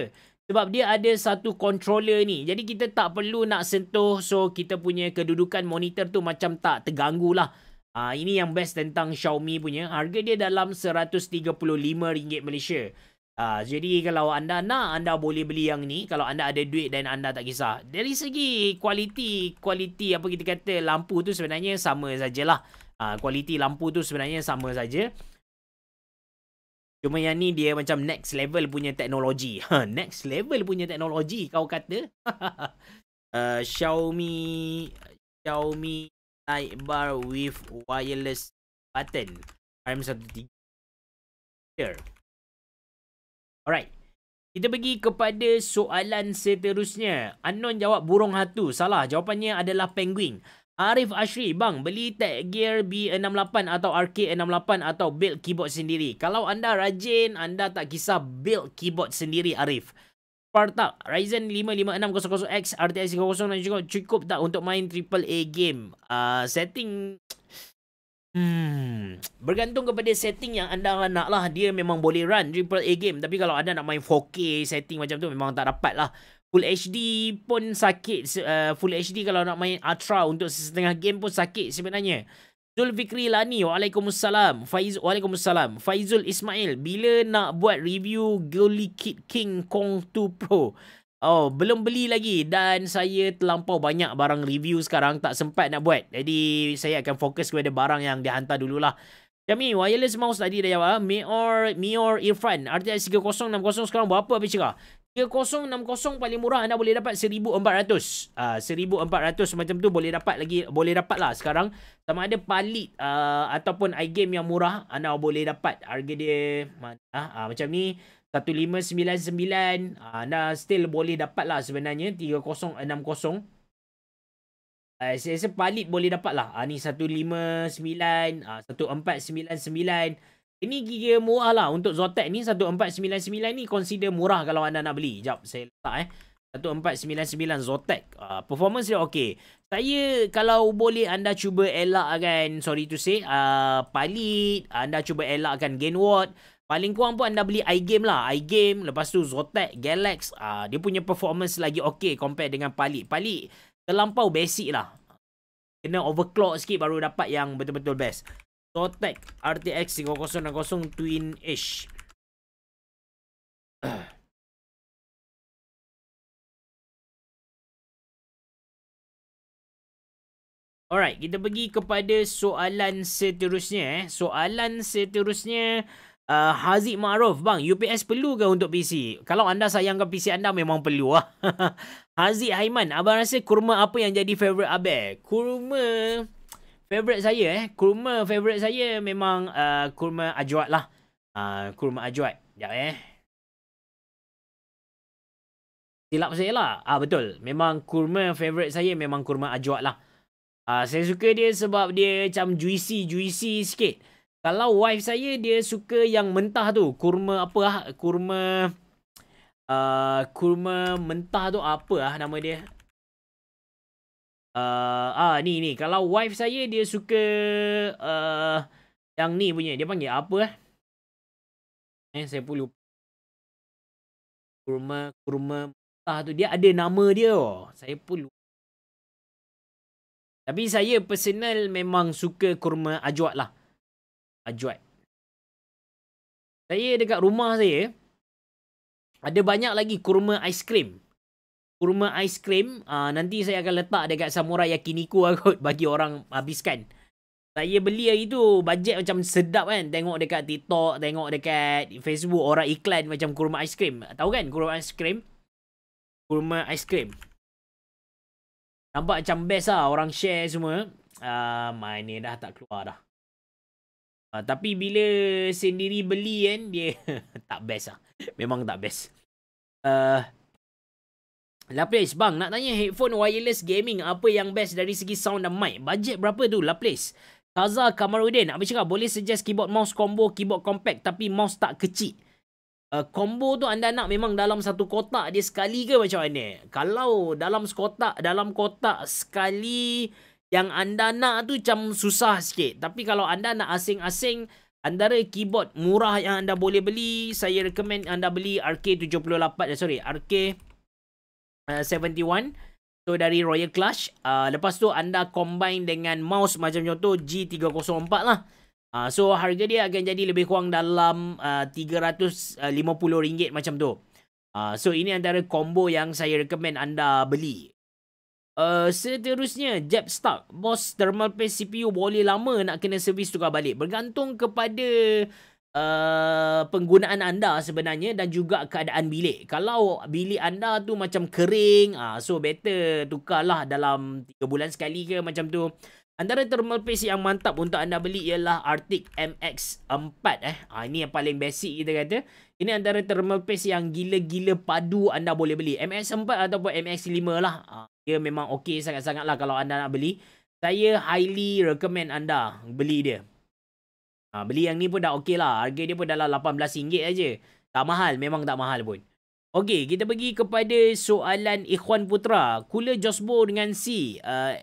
Sebab dia ada satu controller ni. Jadi kita tak perlu nak sentuh. So kita punya kedudukan monitor tu macam tak terganggu lah. Ah uh, ini yang best tentang Xiaomi punya. Harga dia dalam RM135 Malaysia. Ah uh, jadi kalau anda nak anda boleh beli yang ni kalau anda ada duit dan anda tak kisah. Dari segi kualiti, kualiti apa kita kata lampu tu sebenarnya sama sajalah. Ah uh, kualiti lampu tu sebenarnya sama saja. Cuma yang ni dia macam next level punya teknologi. [laughs] Ha, next level punya teknologi kau kata. uh, [laughs] Xiaomi Xiaomi sidebar with wireless button. RM13. Here. Alright. Kita pergi kepada soalan seterusnya. Anon jawab burung hatu. Salah. Jawapannya adalah penguin. Arif Ashri, bang, beli Tech Gear B68 atau RK68 atau build keyboard sendiri. Kalau anda rajin, anda tak kisah build keyboard sendiri, Arif. Spartak Ryzen 55600X RTX 60 dan juga cukup tak untuk main triple A game? Uh, setting Hmm, bergantung kepada setting yang anda nak lah. Dia memang boleh run triple A game. Tapi kalau anda nak main 4K setting macam tu memang tak dapat lah. Full HD pun sakit. Uh, full HD kalau nak main Ultra untuk setengah game pun sakit sebenarnya. Zul Zulfikri Lani, Waalaikumsalam. Faiz, Waalaikumsalam. Faizul Ismail, bila nak buat review Gully Kid King Kong 2 Pro? Oh, belum beli lagi dan saya terlampau banyak barang review sekarang tak sempat nak buat. Jadi saya akan fokus kepada barang yang dihantar dululah. Jami, wireless mouse tadi dah jawab. Mior, Mior Irfan. RTX 3060 sekarang berapa habis cakap? 3060 paling murah anda boleh dapat 1400. Uh, 1400 macam tu boleh dapat lagi boleh dapat lah sekarang. Sama ada palit uh, ah, ataupun i-game yang murah anda boleh dapat. Harga dia mana? Uh, uh, macam ni 1599 uh, anda still boleh dapat lah sebenarnya 3060. Uh, saya rasa palit boleh dapat lah. ni 159, uh, 1499. Ini gigi murah lah untuk Zotac ni 1499 ni consider murah kalau anda nak beli. Jap saya letak eh. 1499 Zotac. Uh, performance dia okey. Saya kalau boleh anda cuba elakkan sorry to say uh, ah, palit, anda cuba elakkan gain ward. Paling kurang pun anda beli iGame lah. iGame, lepas tu Zotac, Galax. Uh, dia punya performance lagi okey compare dengan palit. Palit terlampau basic lah. Kena overclock sikit baru dapat yang betul-betul best. Totec RTX 3060 Twin H. [clears throat] Alright, kita pergi kepada soalan seterusnya eh. Soalan seterusnya uh, Haziq Ma'ruf, bang, UPS perlu ke untuk PC? Kalau anda sayangkan PC anda memang perlu lah. [laughs] Haziq Haiman, abang rasa kurma apa yang jadi favorite abang? Kurma favorite saya eh. Kurma favorite saya memang uh, kurma ajwat lah. Uh, kurma ajwat. Sekejap eh. Silap saya lah. Ah, betul. Memang kurma favorite saya memang kurma ajwat lah. Uh, saya suka dia sebab dia macam juicy-juicy sikit. Kalau wife saya dia suka yang mentah tu. Kurma apa lah. Kurma... Uh, kurma mentah tu apa lah nama dia uh, ah ni ni kalau wife saya dia suka uh, yang ni punya dia panggil apa eh eh saya pun lupa kurma kurma ah tu dia ada nama dia oh. saya pun lupa tapi saya personal memang suka kurma ajwat lah. Ajwat. Saya dekat rumah saya. Ada banyak lagi kurma aiskrim. krim kurma ice cream, Uh, nanti saya akan letak dekat Samurai Yakiniku [laughs] kot bagi orang habiskan. Saya beli hari tu bajet macam sedap kan. Tengok dekat TikTok, tengok dekat Facebook orang iklan macam kurma ice cream, Tahu kan kurma ice cream, Kurma ice cream. Nampak macam best lah orang share semua. Ah, uh, my ni dah tak keluar dah. Uh, tapi bila sendiri beli kan, dia [laughs] tak best lah. Memang tak best. Uh, Laplace, bang nak tanya headphone wireless gaming apa yang best dari segi sound dan mic? Budget berapa tu Laplace? Kaza Kamarudin, apa cakap? Boleh suggest keyboard mouse combo, keyboard compact tapi mouse tak kecil. Uh, combo tu anda nak memang dalam satu kotak dia sekali ke macam mana? Kalau dalam kotak, dalam kotak sekali yang anda nak tu macam susah sikit. Tapi kalau anda nak asing-asing, antara keyboard murah yang anda boleh beli, saya recommend anda beli RK78, eh, sorry, RK... 71 uh, So dari Royal Clash. uh, Lepas tu anda combine dengan mouse macam contoh G304 lah uh, So harga dia akan jadi lebih kurang dalam uh, RM350 macam tu uh, So ini antara combo yang saya recommend anda beli Uh, seterusnya Jep stuck Boss thermal paste CPU Boleh lama Nak kena servis tukar balik Bergantung kepada Uh, penggunaan anda sebenarnya dan juga keadaan bilik. Kalau bilik anda tu macam kering, ah uh, so better tukarlah dalam 3 bulan sekali ke macam tu. Antara thermal paste yang mantap untuk anda beli ialah Arctic MX4 eh. uh, ini yang paling basic kita kata. Ini antara thermal paste yang gila-gila padu anda boleh beli. MX4 ataupun MX5 lah. Uh, dia memang okey sangat sangat lah kalau anda nak beli. Saya highly recommend anda beli dia. Ha, beli yang ni pun dah okey lah. Harga dia pun dalam RM18 aja. Tak mahal. Memang tak mahal pun. Okey, kita pergi kepada soalan Ikhwan Putra. Kula Josbo dengan C. Uh,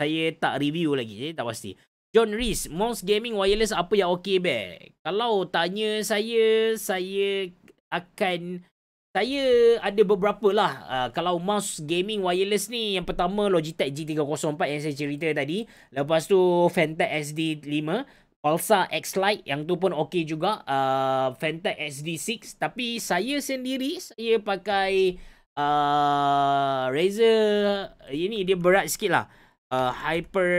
saya tak review lagi. Jadi eh, tak pasti. John Reese. Mouse gaming wireless apa yang okey be? Kalau tanya saya, saya akan... Saya ada beberapa lah. Uh, kalau mouse gaming wireless ni, yang pertama Logitech G304 yang saya cerita tadi. Lepas tu Fantech SD5. Pulsar X Lite yang tu pun okey juga. Uh, Fanta SD6. Tapi saya sendiri, saya pakai uh, Razer. Ini dia berat sikit lah. Uh, hyper,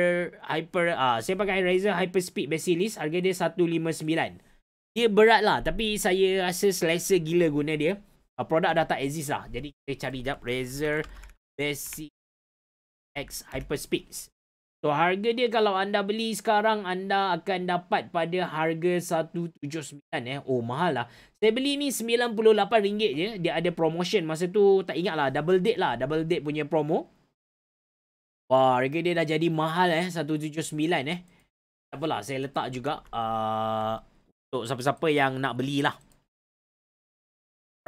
hyper, uh, saya pakai Razer Hyper Speed Basilis. Harga dia RM159. Dia berat lah. Tapi saya rasa selesa gila guna dia. Uh, produk dah tak exist lah. Jadi kita cari jap. Razer Basilis X Hyper Speed. So harga dia kalau anda beli sekarang anda akan dapat pada harga 179 eh. Oh mahal lah. Saya beli ni RM98 je. Dia ada promotion. Masa tu tak ingat lah. Double date lah. Double date punya promo. Wah harga dia dah jadi mahal eh. 179 eh. Tak apalah saya letak juga. Uh, untuk siapa-siapa yang nak belilah.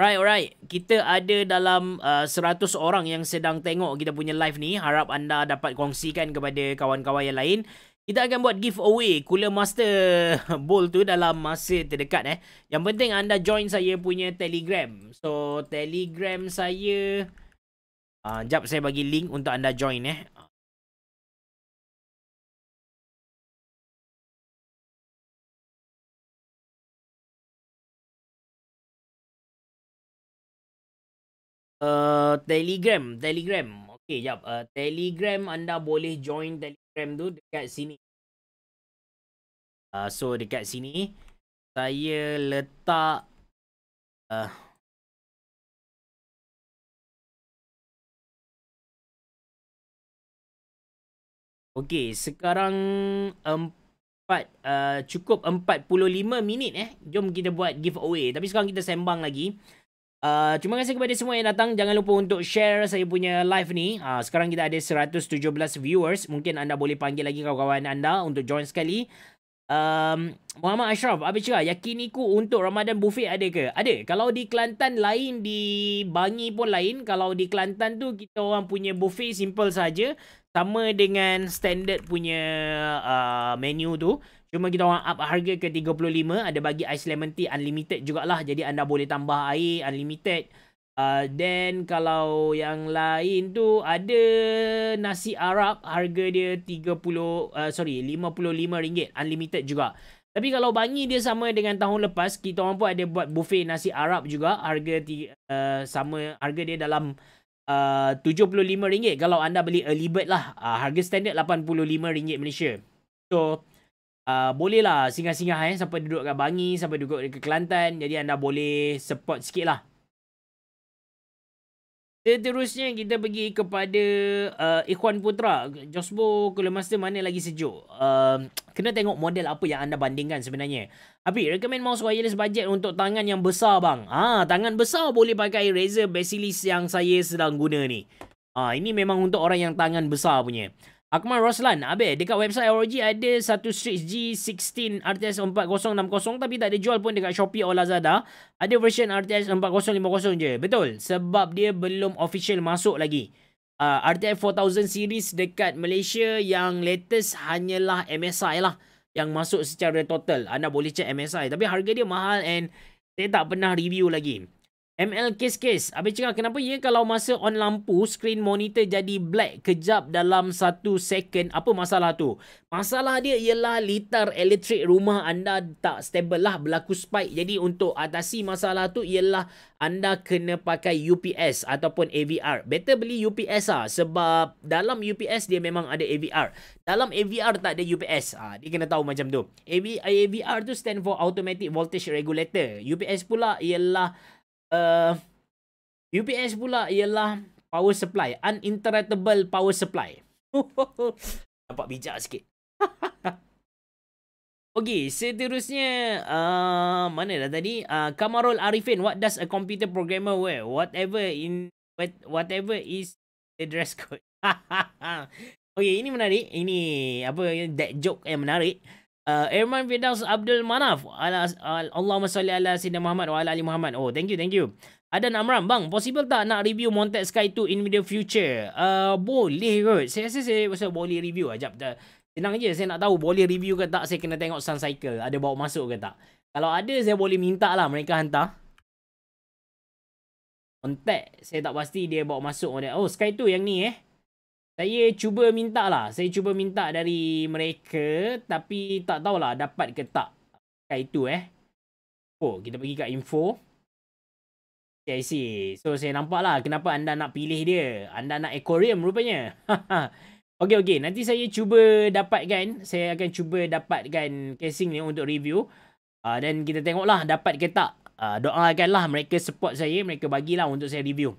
Right, alright. Kita ada dalam uh, 100 orang yang sedang tengok kita punya live ni. Harap anda dapat kongsikan kepada kawan-kawan yang lain. Kita akan buat giveaway Cooler Master [laughs] Bowl tu dalam masa terdekat eh. Yang penting anda join saya punya Telegram. So, Telegram saya... Uh, jap saya bagi link untuk anda join eh. Uh, telegram, Telegram. okay jap. Uh, telegram anda boleh join Telegram tu dekat sini. Uh, so dekat sini saya letak uh, Okey, sekarang empat, uh, cukup 45 minit eh. Jom kita buat giveaway. Tapi sekarang kita sembang lagi. Uh, terima kasih kepada semua yang datang. Jangan lupa untuk share saya punya live ni. Uh, sekarang kita ada 117 viewers. Mungkin anda boleh panggil lagi kawan-kawan anda untuk join sekali. Um, Muhammad Ashraf, apa cakap? Yakiniku untuk Ramadan buffet ada ke? Ada. Kalau di Kelantan lain, di Bangi pun lain. Kalau di Kelantan tu, kita orang punya buffet simple saja. Sama dengan standard punya uh, menu tu. Cuma kita orang up harga ke 35. Ada bagi ice lemon tea unlimited jugalah. Jadi anda boleh tambah air unlimited. Uh, then kalau yang lain tu ada nasi Arab harga dia 30 uh, sorry 55 ringgit unlimited juga. Tapi kalau bangi dia sama dengan tahun lepas kita orang pun ada buat buffet nasi Arab juga harga uh, sama harga dia dalam uh, 75 ringgit kalau anda beli early bird lah. Uh, harga standard 85 ringgit Malaysia. So Uh, ah, boleh lah singgah-singgah eh. Sampai duduk kat Bangi. Sampai duduk ke Kelantan. Jadi anda boleh support sikit lah. Seterusnya kita pergi kepada uh, Ikhwan Putra. Josbo Kuala Master mana lagi sejuk? Uh, kena tengok model apa yang anda bandingkan sebenarnya. Api, recommend mouse wireless budget untuk tangan yang besar bang. Ah, ha, tangan besar boleh pakai Razer Basilis yang saya sedang guna ni. Ah, ha, ini memang untuk orang yang tangan besar punya. Akmal Roslan, abe, dekat website ROG ada satu Switch G16 RTX 4060 tapi tak ada jual pun dekat Shopee atau Lazada. Ada version RTX 4050 je. Betul. Sebab dia belum official masuk lagi. Uh, RTX 4000 series dekat Malaysia yang latest hanyalah MSI lah. Yang masuk secara total. Anda boleh check MSI. Tapi harga dia mahal and saya tak pernah review lagi. ML kes-kes. Habis cakap kenapa ya kalau masa on lampu, screen monitor jadi black kejap dalam satu second. Apa masalah tu? Masalah dia ialah litar elektrik rumah anda tak stable lah. Berlaku spike. Jadi untuk atasi masalah tu ialah anda kena pakai UPS ataupun AVR. Better beli UPS ah sebab dalam UPS dia memang ada AVR. Dalam AVR tak ada UPS. Ah dia kena tahu macam tu. AV, AVR tu stand for Automatic Voltage Regulator. UPS pula ialah uh, UPS pula ialah power supply, uninterruptible power supply. [laughs] Nampak bijak sikit. [laughs] Okey, seterusnya uh, mana dah tadi? Uh, Kamarul Arifin, what does a computer programmer wear? Whatever in what, whatever is the dress code. [laughs] Okey, ini menarik. Ini apa that joke yang menarik. Uh, Airman Firdaus Abdul Manaf. Ala, Allahumma salli ala Sina Muhammad wa ala Ali Muhammad. Oh, thank you, thank you. Adan Amram, bang, possible tak nak review Montez Sky 2 in the future? Uh, boleh kot. Saya rasa saya, saya boleh review lah. Sekejap, uh, senang je. Saya nak tahu boleh review ke tak. Saya kena tengok Sun Cycle. Ada bawa masuk ke tak. Kalau ada, saya boleh minta lah mereka hantar. Montez saya tak pasti dia bawa masuk. Oh, oh Sky 2 yang ni eh. Saya cuba minta lah. Saya cuba minta dari mereka. Tapi tak tahulah dapat ke tak. Kat itu eh. Oh, kita pergi kat info. Okay, I see. So, saya nampak lah kenapa anda nak pilih dia. Anda nak aquarium rupanya. [laughs] okay, okay. Nanti saya cuba dapatkan. Saya akan cuba dapatkan casing ni untuk review. Ah, dan uh, kita tengoklah dapat ke tak. Uh, doakanlah mereka support saya. Mereka bagilah untuk saya review.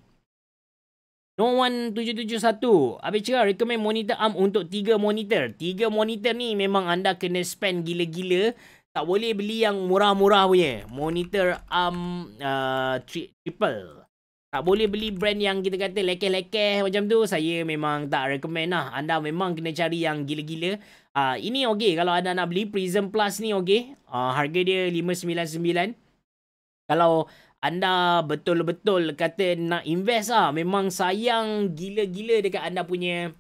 No1771. Habis cakap recommend monitor arm untuk 3 monitor. 3 monitor ni memang anda kena spend gila-gila. Tak boleh beli yang murah-murah punya. Monitor arm uh, triple. Tak boleh beli brand yang kita kata lekeh-lekeh macam tu. Saya memang tak recommend lah. Anda memang kena cari yang gila-gila. Uh, ini okey kalau anda nak beli Prism Plus ni okey. Uh, harga dia RM599. Kalau anda betul-betul kata nak invest lah. Memang sayang gila-gila dekat anda punya.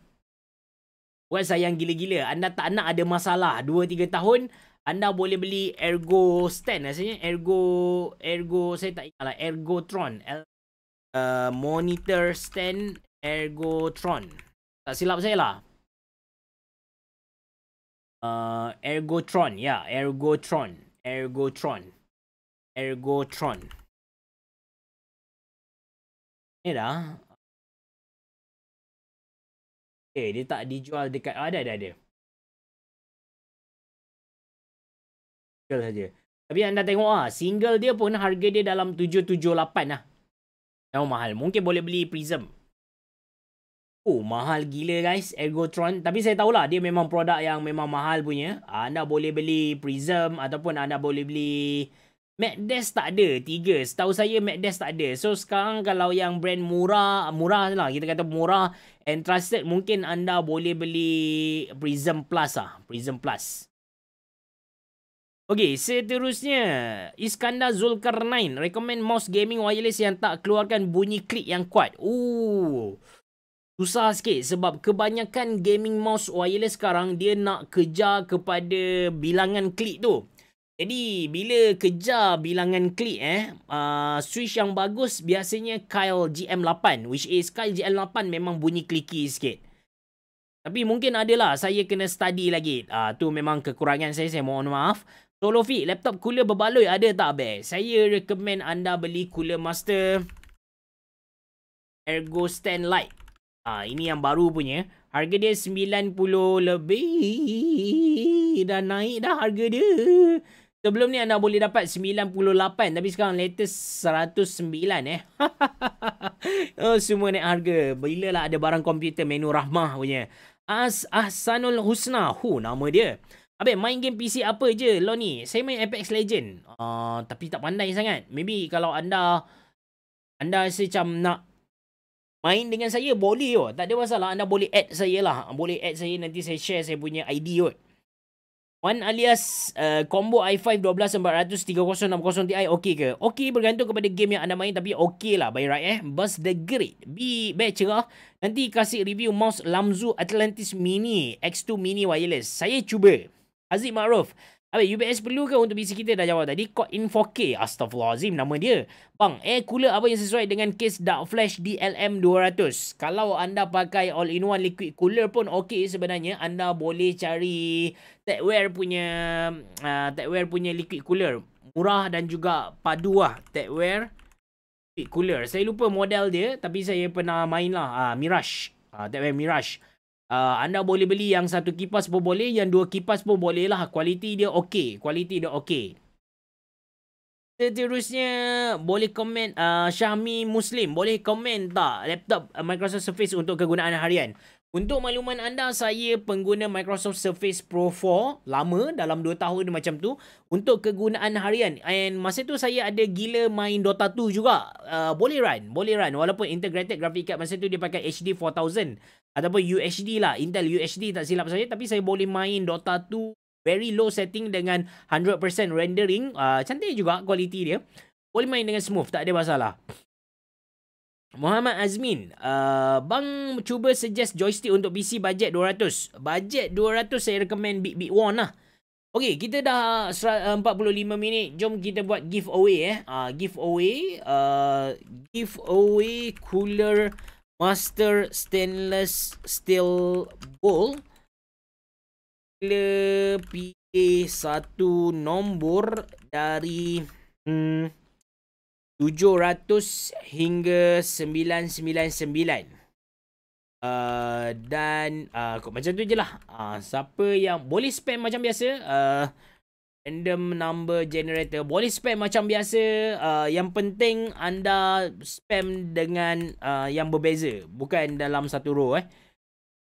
Bukan sayang gila-gila. Anda tak nak ada masalah. 2-3 tahun, anda boleh beli Ergo Stand. Rasanya Ergo... Ergo... Saya tak ingat lah. Ergo Tron. Uh, monitor Stand Ergo Tron. Tak silap saya lah. Uh, Ergo Tron. Ya, yeah, Ergo Tron. Ergo Tron. Ergo Tron. Ergo -tron ni dah Okay, dia tak dijual dekat oh, ada ada ada single saja tapi anda tengok ah single dia pun harga dia dalam 778 lah Oh, mahal. Mungkin boleh beli Prism. Oh, mahal gila guys. Ergotron. Tapi saya tahulah, dia memang produk yang memang mahal punya. Ah, anda boleh beli Prism ataupun anda boleh beli... Mac desk tak ada tiga. Setahu saya Mac desk tak ada. So sekarang kalau yang brand murah, murah lah kita kata murah and trusted mungkin anda boleh beli Prism Plus ah, Prism Plus. Okay, seterusnya Iskandar Zulkarnain recommend mouse gaming wireless yang tak keluarkan bunyi klik yang kuat. Ooh. Susah sikit sebab kebanyakan gaming mouse wireless sekarang dia nak kejar kepada bilangan klik tu. Jadi bila kejar bilangan klik eh uh, switch yang bagus biasanya Kyle GM8 which is Kyle GM8 memang bunyi clicky sikit. Tapi mungkin adalah saya kena study lagi. Ah uh, tu memang kekurangan saya saya mohon maaf. Solo Fit laptop cooler berbaloi ada tak be? Saya recommend anda beli cooler master Ergo Stand Lite. Ah uh, ini yang baru punya. Harga dia 90 lebih dan naik dah harga dia. Sebelum ni anda boleh dapat 98 tapi sekarang latest 109 eh. [laughs] oh, semua naik harga. Bila lah ada barang komputer menu rahmah punya. As Ahsanul Husna. Hu, nama dia. Abang main game PC apa je lo ni? Saya main Apex Legend. Uh, ah, tapi tak pandai sangat. Maybe kalau anda anda rasa macam nak main dengan saya boleh yo. Tak ada masalah anda boleh add saya lah. Boleh add saya nanti saya share saya punya ID yo. Wan alias uh, combo i5 12400 3060 Ti okey ke? Okey bergantung kepada game yang anda main tapi okey lah by right eh. Bus the Great, B bet cerah. Nanti kasih review mouse Lamzu Atlantis Mini X2 Mini Wireless. Saya cuba. Aziz Maruf. Abang, UBS perlu ke untuk PC kita? Dah jawab tadi. Kod in 4K. Astaghfirullahaladzim nama dia. Bang, air cooler apa yang sesuai dengan case Dark Flash DLM200? Kalau anda pakai all-in-one liquid cooler pun okey sebenarnya. Anda boleh cari techwear punya uh, ah, techwear punya liquid cooler. Murah dan juga padu lah techwear liquid cooler. Saya lupa model dia tapi saya pernah main lah. Uh, ah, Mirage. Uh, ah, techwear Mirage. Uh, anda boleh beli yang satu kipas pun boleh, yang dua kipas pun boleh lah. Kualiti dia okey. Kualiti dia okey. Seterusnya, boleh komen uh, Syahmi Muslim. Boleh komen tak laptop Microsoft Surface untuk kegunaan harian? Untuk makluman anda, saya pengguna Microsoft Surface Pro 4 lama, dalam 2 tahun macam tu, untuk kegunaan harian. And masa tu saya ada gila main Dota 2 juga. Uh, boleh run, boleh run. Walaupun integrated graphic card masa tu dia pakai HD 4000 ataupun UHD lah, Intel UHD tak silap saya. Tapi saya boleh main Dota 2 very low setting dengan 100% rendering. Uh, cantik juga kualiti dia. Boleh main dengan smooth, tak ada masalah. Muhammad Azmin, uh, bang cuba suggest joystick untuk PC bajet 200. Bajet 200 saya recommend Big Big One lah. Okey, kita dah 45 uh, minit. Jom kita buat giveaway eh. Uh, giveaway, uh, giveaway cooler master stainless steel bowl. Cooler PA1 nombor dari... Hmm, 700 hingga 999. Uh, dan uh, macam tu je lah. Uh, siapa yang boleh spam macam biasa. Uh, random number generator. Boleh spam macam biasa. Uh, yang penting anda spam dengan uh, yang berbeza. Bukan dalam satu row eh.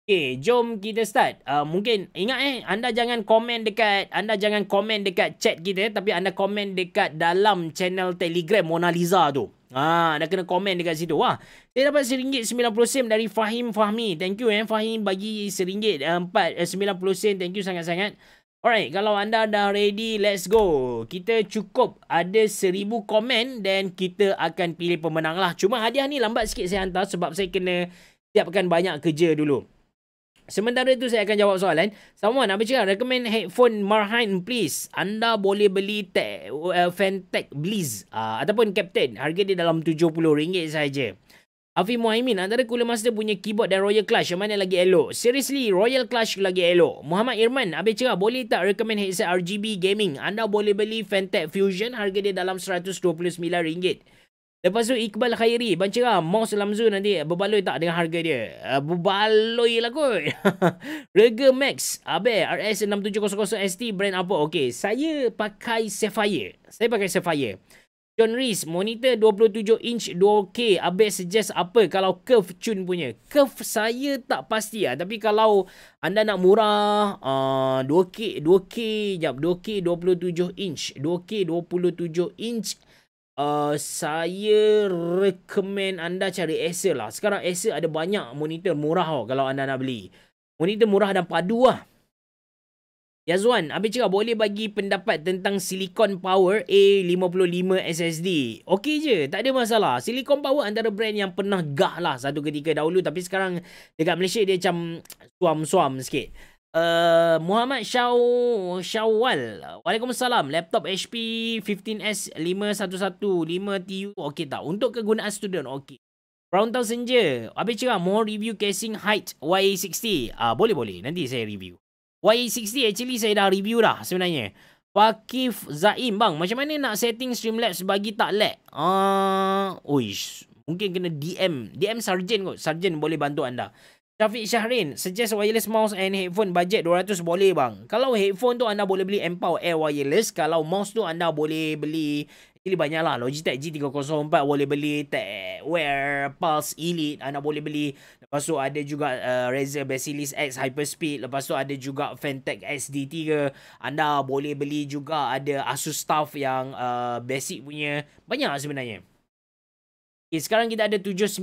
Okay, jom kita start. Uh, mungkin ingat eh, anda jangan komen dekat anda jangan komen dekat chat kita eh, tapi anda komen dekat dalam channel Telegram Mona Lisa tu. Ha, ah, anda kena komen dekat situ. Wah, saya dapat RM1.90 dari Fahim Fahmi. Thank you eh, Fahim bagi RM1.90. Eh, eh Thank you sangat-sangat. Alright, kalau anda dah ready, let's go. Kita cukup ada seribu komen dan kita akan pilih pemenang lah. Cuma hadiah ni lambat sikit saya hantar sebab saya kena siapkan banyak kerja dulu. Sementara itu saya akan jawab soalan. Someone apa cakap? Recommend headphone Marhain please. Anda boleh beli te- uh, Fantech Bliss. Uh, ah, ataupun Captain. Harga dia dalam RM70 saja. Afi Muhaimin, antara Cooler Master punya keyboard dan Royal Clash, yang mana lagi elok? Seriously, Royal Clash lagi elok. Muhammad Irman, habis cakap, boleh tak recommend headset RGB Gaming? Anda boleh beli Fantech Fusion, harga dia dalam RM129. Lepas tu Iqbal Khairi Baca lah Mos Lamzu nanti Berbaloi tak dengan harga dia uh, Berbaloi lah kot [laughs] Rega Max Abe RS6700ST Brand apa Okay Saya pakai Sapphire Saya pakai Sapphire John Reese Monitor 27 inch 2K Abe suggest apa Kalau curve tune punya Curve saya tak pasti lah Tapi kalau Anda nak murah uh, 2K 2K Jap 2K 27 inch 2K 27 inch Uh, saya recommend anda cari Acer lah. Sekarang Acer ada banyak monitor murah tau kalau anda nak beli. Monitor murah dan padu lah. Yazwan, habis cakap boleh bagi pendapat tentang Silicon Power A55 SSD. Okey je, tak ada masalah. Silicon Power antara brand yang pernah gah lah satu ketika dahulu. Tapi sekarang dekat Malaysia dia macam suam-suam sikit. Uh, Muhammad Syaw Syawal. Waalaikumsalam. Laptop HP 15S 511 lima tu Okey tak? Untuk kegunaan student, okey. Brown Town Senja. Habis cakap, more review casing height y 60 Ah uh, Boleh-boleh. Nanti saya review. y 60 actually saya dah review dah sebenarnya. Pakif Zaim, bang. Macam mana nak setting Streamlabs bagi tak lag? Uh, uish. Mungkin kena DM. DM Sarjan kot. Sarjan boleh bantu anda. Syafiq Syahrin suggest wireless mouse and headphone budget 200 boleh bang. Kalau headphone tu anda boleh beli Empow Air Wireless. Kalau mouse tu anda boleh beli. ini banyak lah. Logitech G304 boleh beli. Techwear Pulse Elite anda boleh beli. Lepas tu ada juga uh, Razer Basilis X Hyperspeed. Lepas tu ada juga Fantech SDT ke. Anda boleh beli juga ada Asus Stuff yang uh, basic punya. Banyak lah sebenarnya. Okay, sekarang kita ada 794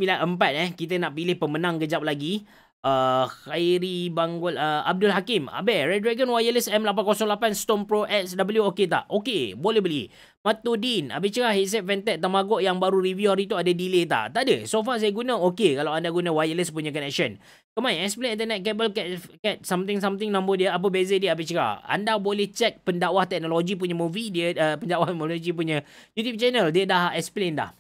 eh. Kita nak pilih pemenang kejap lagi uh, Khairi Banggol uh, Abdul Hakim Abe Red Dragon Wireless M808 Storm Pro XW Okey tak? Okey boleh beli Matudin Abi cerah headset Fentec Tamago yang baru review hari tu ada delay tak? Tak ada So far saya guna okey Kalau anda guna wireless punya connection Kemain explain internet cable cat, cat something something nombor dia apa beza dia apa cakap anda boleh check pendakwah teknologi punya movie dia uh, pendakwah [laughs] teknologi punya YouTube channel dia dah explain dah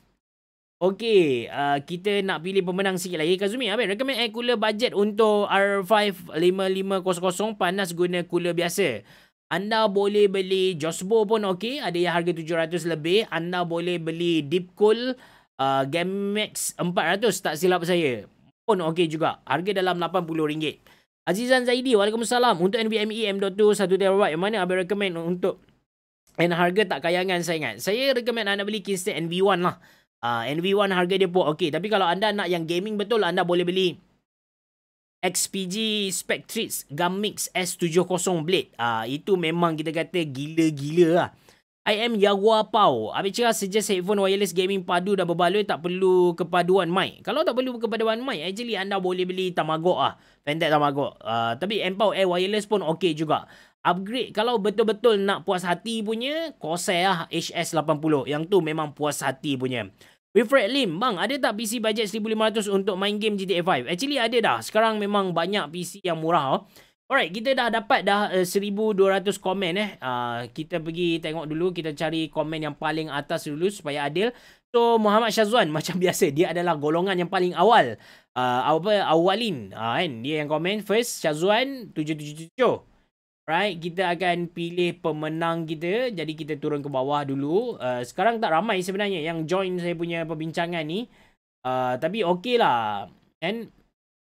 Okey, uh, kita nak pilih pemenang sikit lagi. Kazumi, apa recommend air cooler budget untuk R5 5500 panas guna cooler biasa? Anda boleh beli Josbo pun okey, ada yang harga 700 lebih. Anda boleh beli Deep Cool uh, Game Max 400 tak silap saya. Pun okey juga. Harga dalam RM80. Azizan Zaidi, Waalaikumsalam. Untuk NVMe M.2 1 terawatt, yang mana abang recommend untuk dan harga tak kayangan saya ingat. Saya recommend anda beli Kingston NV1 lah. Uh, ah, NV1 harga dia pun okey. Tapi kalau anda nak yang gaming betul, anda boleh beli XPG Spectrix Gunmix S70 Blade. Ah uh, Itu memang kita kata gila-gila lah. I am Jaguar Pau. Habis cerah suggest headphone wireless gaming padu dah berbaloi tak perlu kepaduan mic. Kalau tak perlu kepaduan mic, actually anda boleh beli Tamagok lah. Fantech Tamagok. Uh, ah, tapi Empau Air Wireless pun okey juga. Upgrade kalau betul-betul nak puas hati punya, Corsair lah HS80. Yang tu memang puas hati punya. With Fred Lim, bang, ada tak PC bajet 1500 untuk main game GTA 5? Actually ada dah. Sekarang memang banyak PC yang murah. Oh. Alright, kita dah dapat dah uh, eh, 1200 komen eh. Uh, kita pergi tengok dulu, kita cari komen yang paling atas dulu supaya adil. So Muhammad Syazwan [laughs] macam biasa, dia adalah golongan yang paling awal. Uh, apa awalin uh, kan? Dia yang komen first Syazwan 777. Right, kita akan pilih pemenang kita. Jadi kita turun ke bawah dulu. Uh, sekarang tak ramai sebenarnya yang join saya punya perbincangan ni. Uh, tapi okey lah. And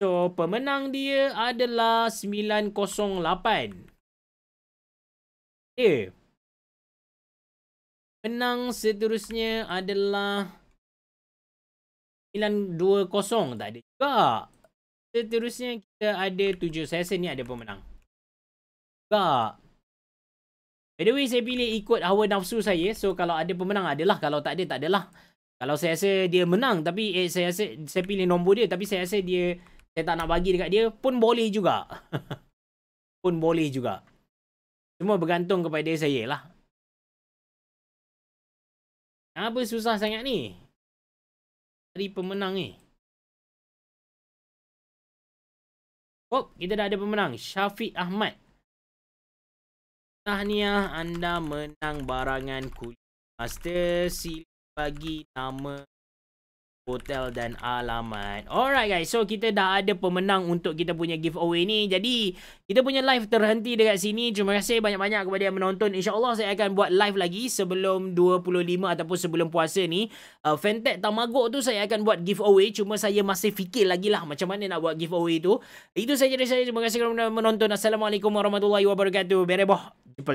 so pemenang dia adalah 908. Okay. Menang seterusnya adalah 920. Tak ada juga. Seterusnya kita ada 7 session ni ada pemenang juga. By the way, saya pilih ikut hawa nafsu saya. So, kalau ada pemenang, adalah. Kalau tak ada, tak adalah. Kalau saya rasa dia menang, tapi eh, saya rasa saya pilih nombor dia. Tapi saya rasa dia, saya tak nak bagi dekat dia. Pun boleh juga. [laughs] pun boleh juga. Semua bergantung kepada saya lah. Apa susah sangat ni? Cari pemenang ni. Oh, kita dah ada pemenang. Syafiq Ahmad. Tahniah anda menang barangan kuliah master. Sila bagi nama hotel dan alamat. Alright guys, so kita dah ada pemenang untuk kita punya giveaway ni. Jadi, kita punya live terhenti dekat sini. Terima kasih banyak-banyak kepada yang menonton. InsyaAllah saya akan buat live lagi sebelum 25 ataupun sebelum puasa ni. Uh, Fantech Tamagok tu saya akan buat giveaway. Cuma saya masih fikir lagi lah macam mana nak buat giveaway tu. Itu saja dari saya. Terima kasih kerana menonton. Assalamualaikum warahmatullahi wabarakatuh. Bereboh.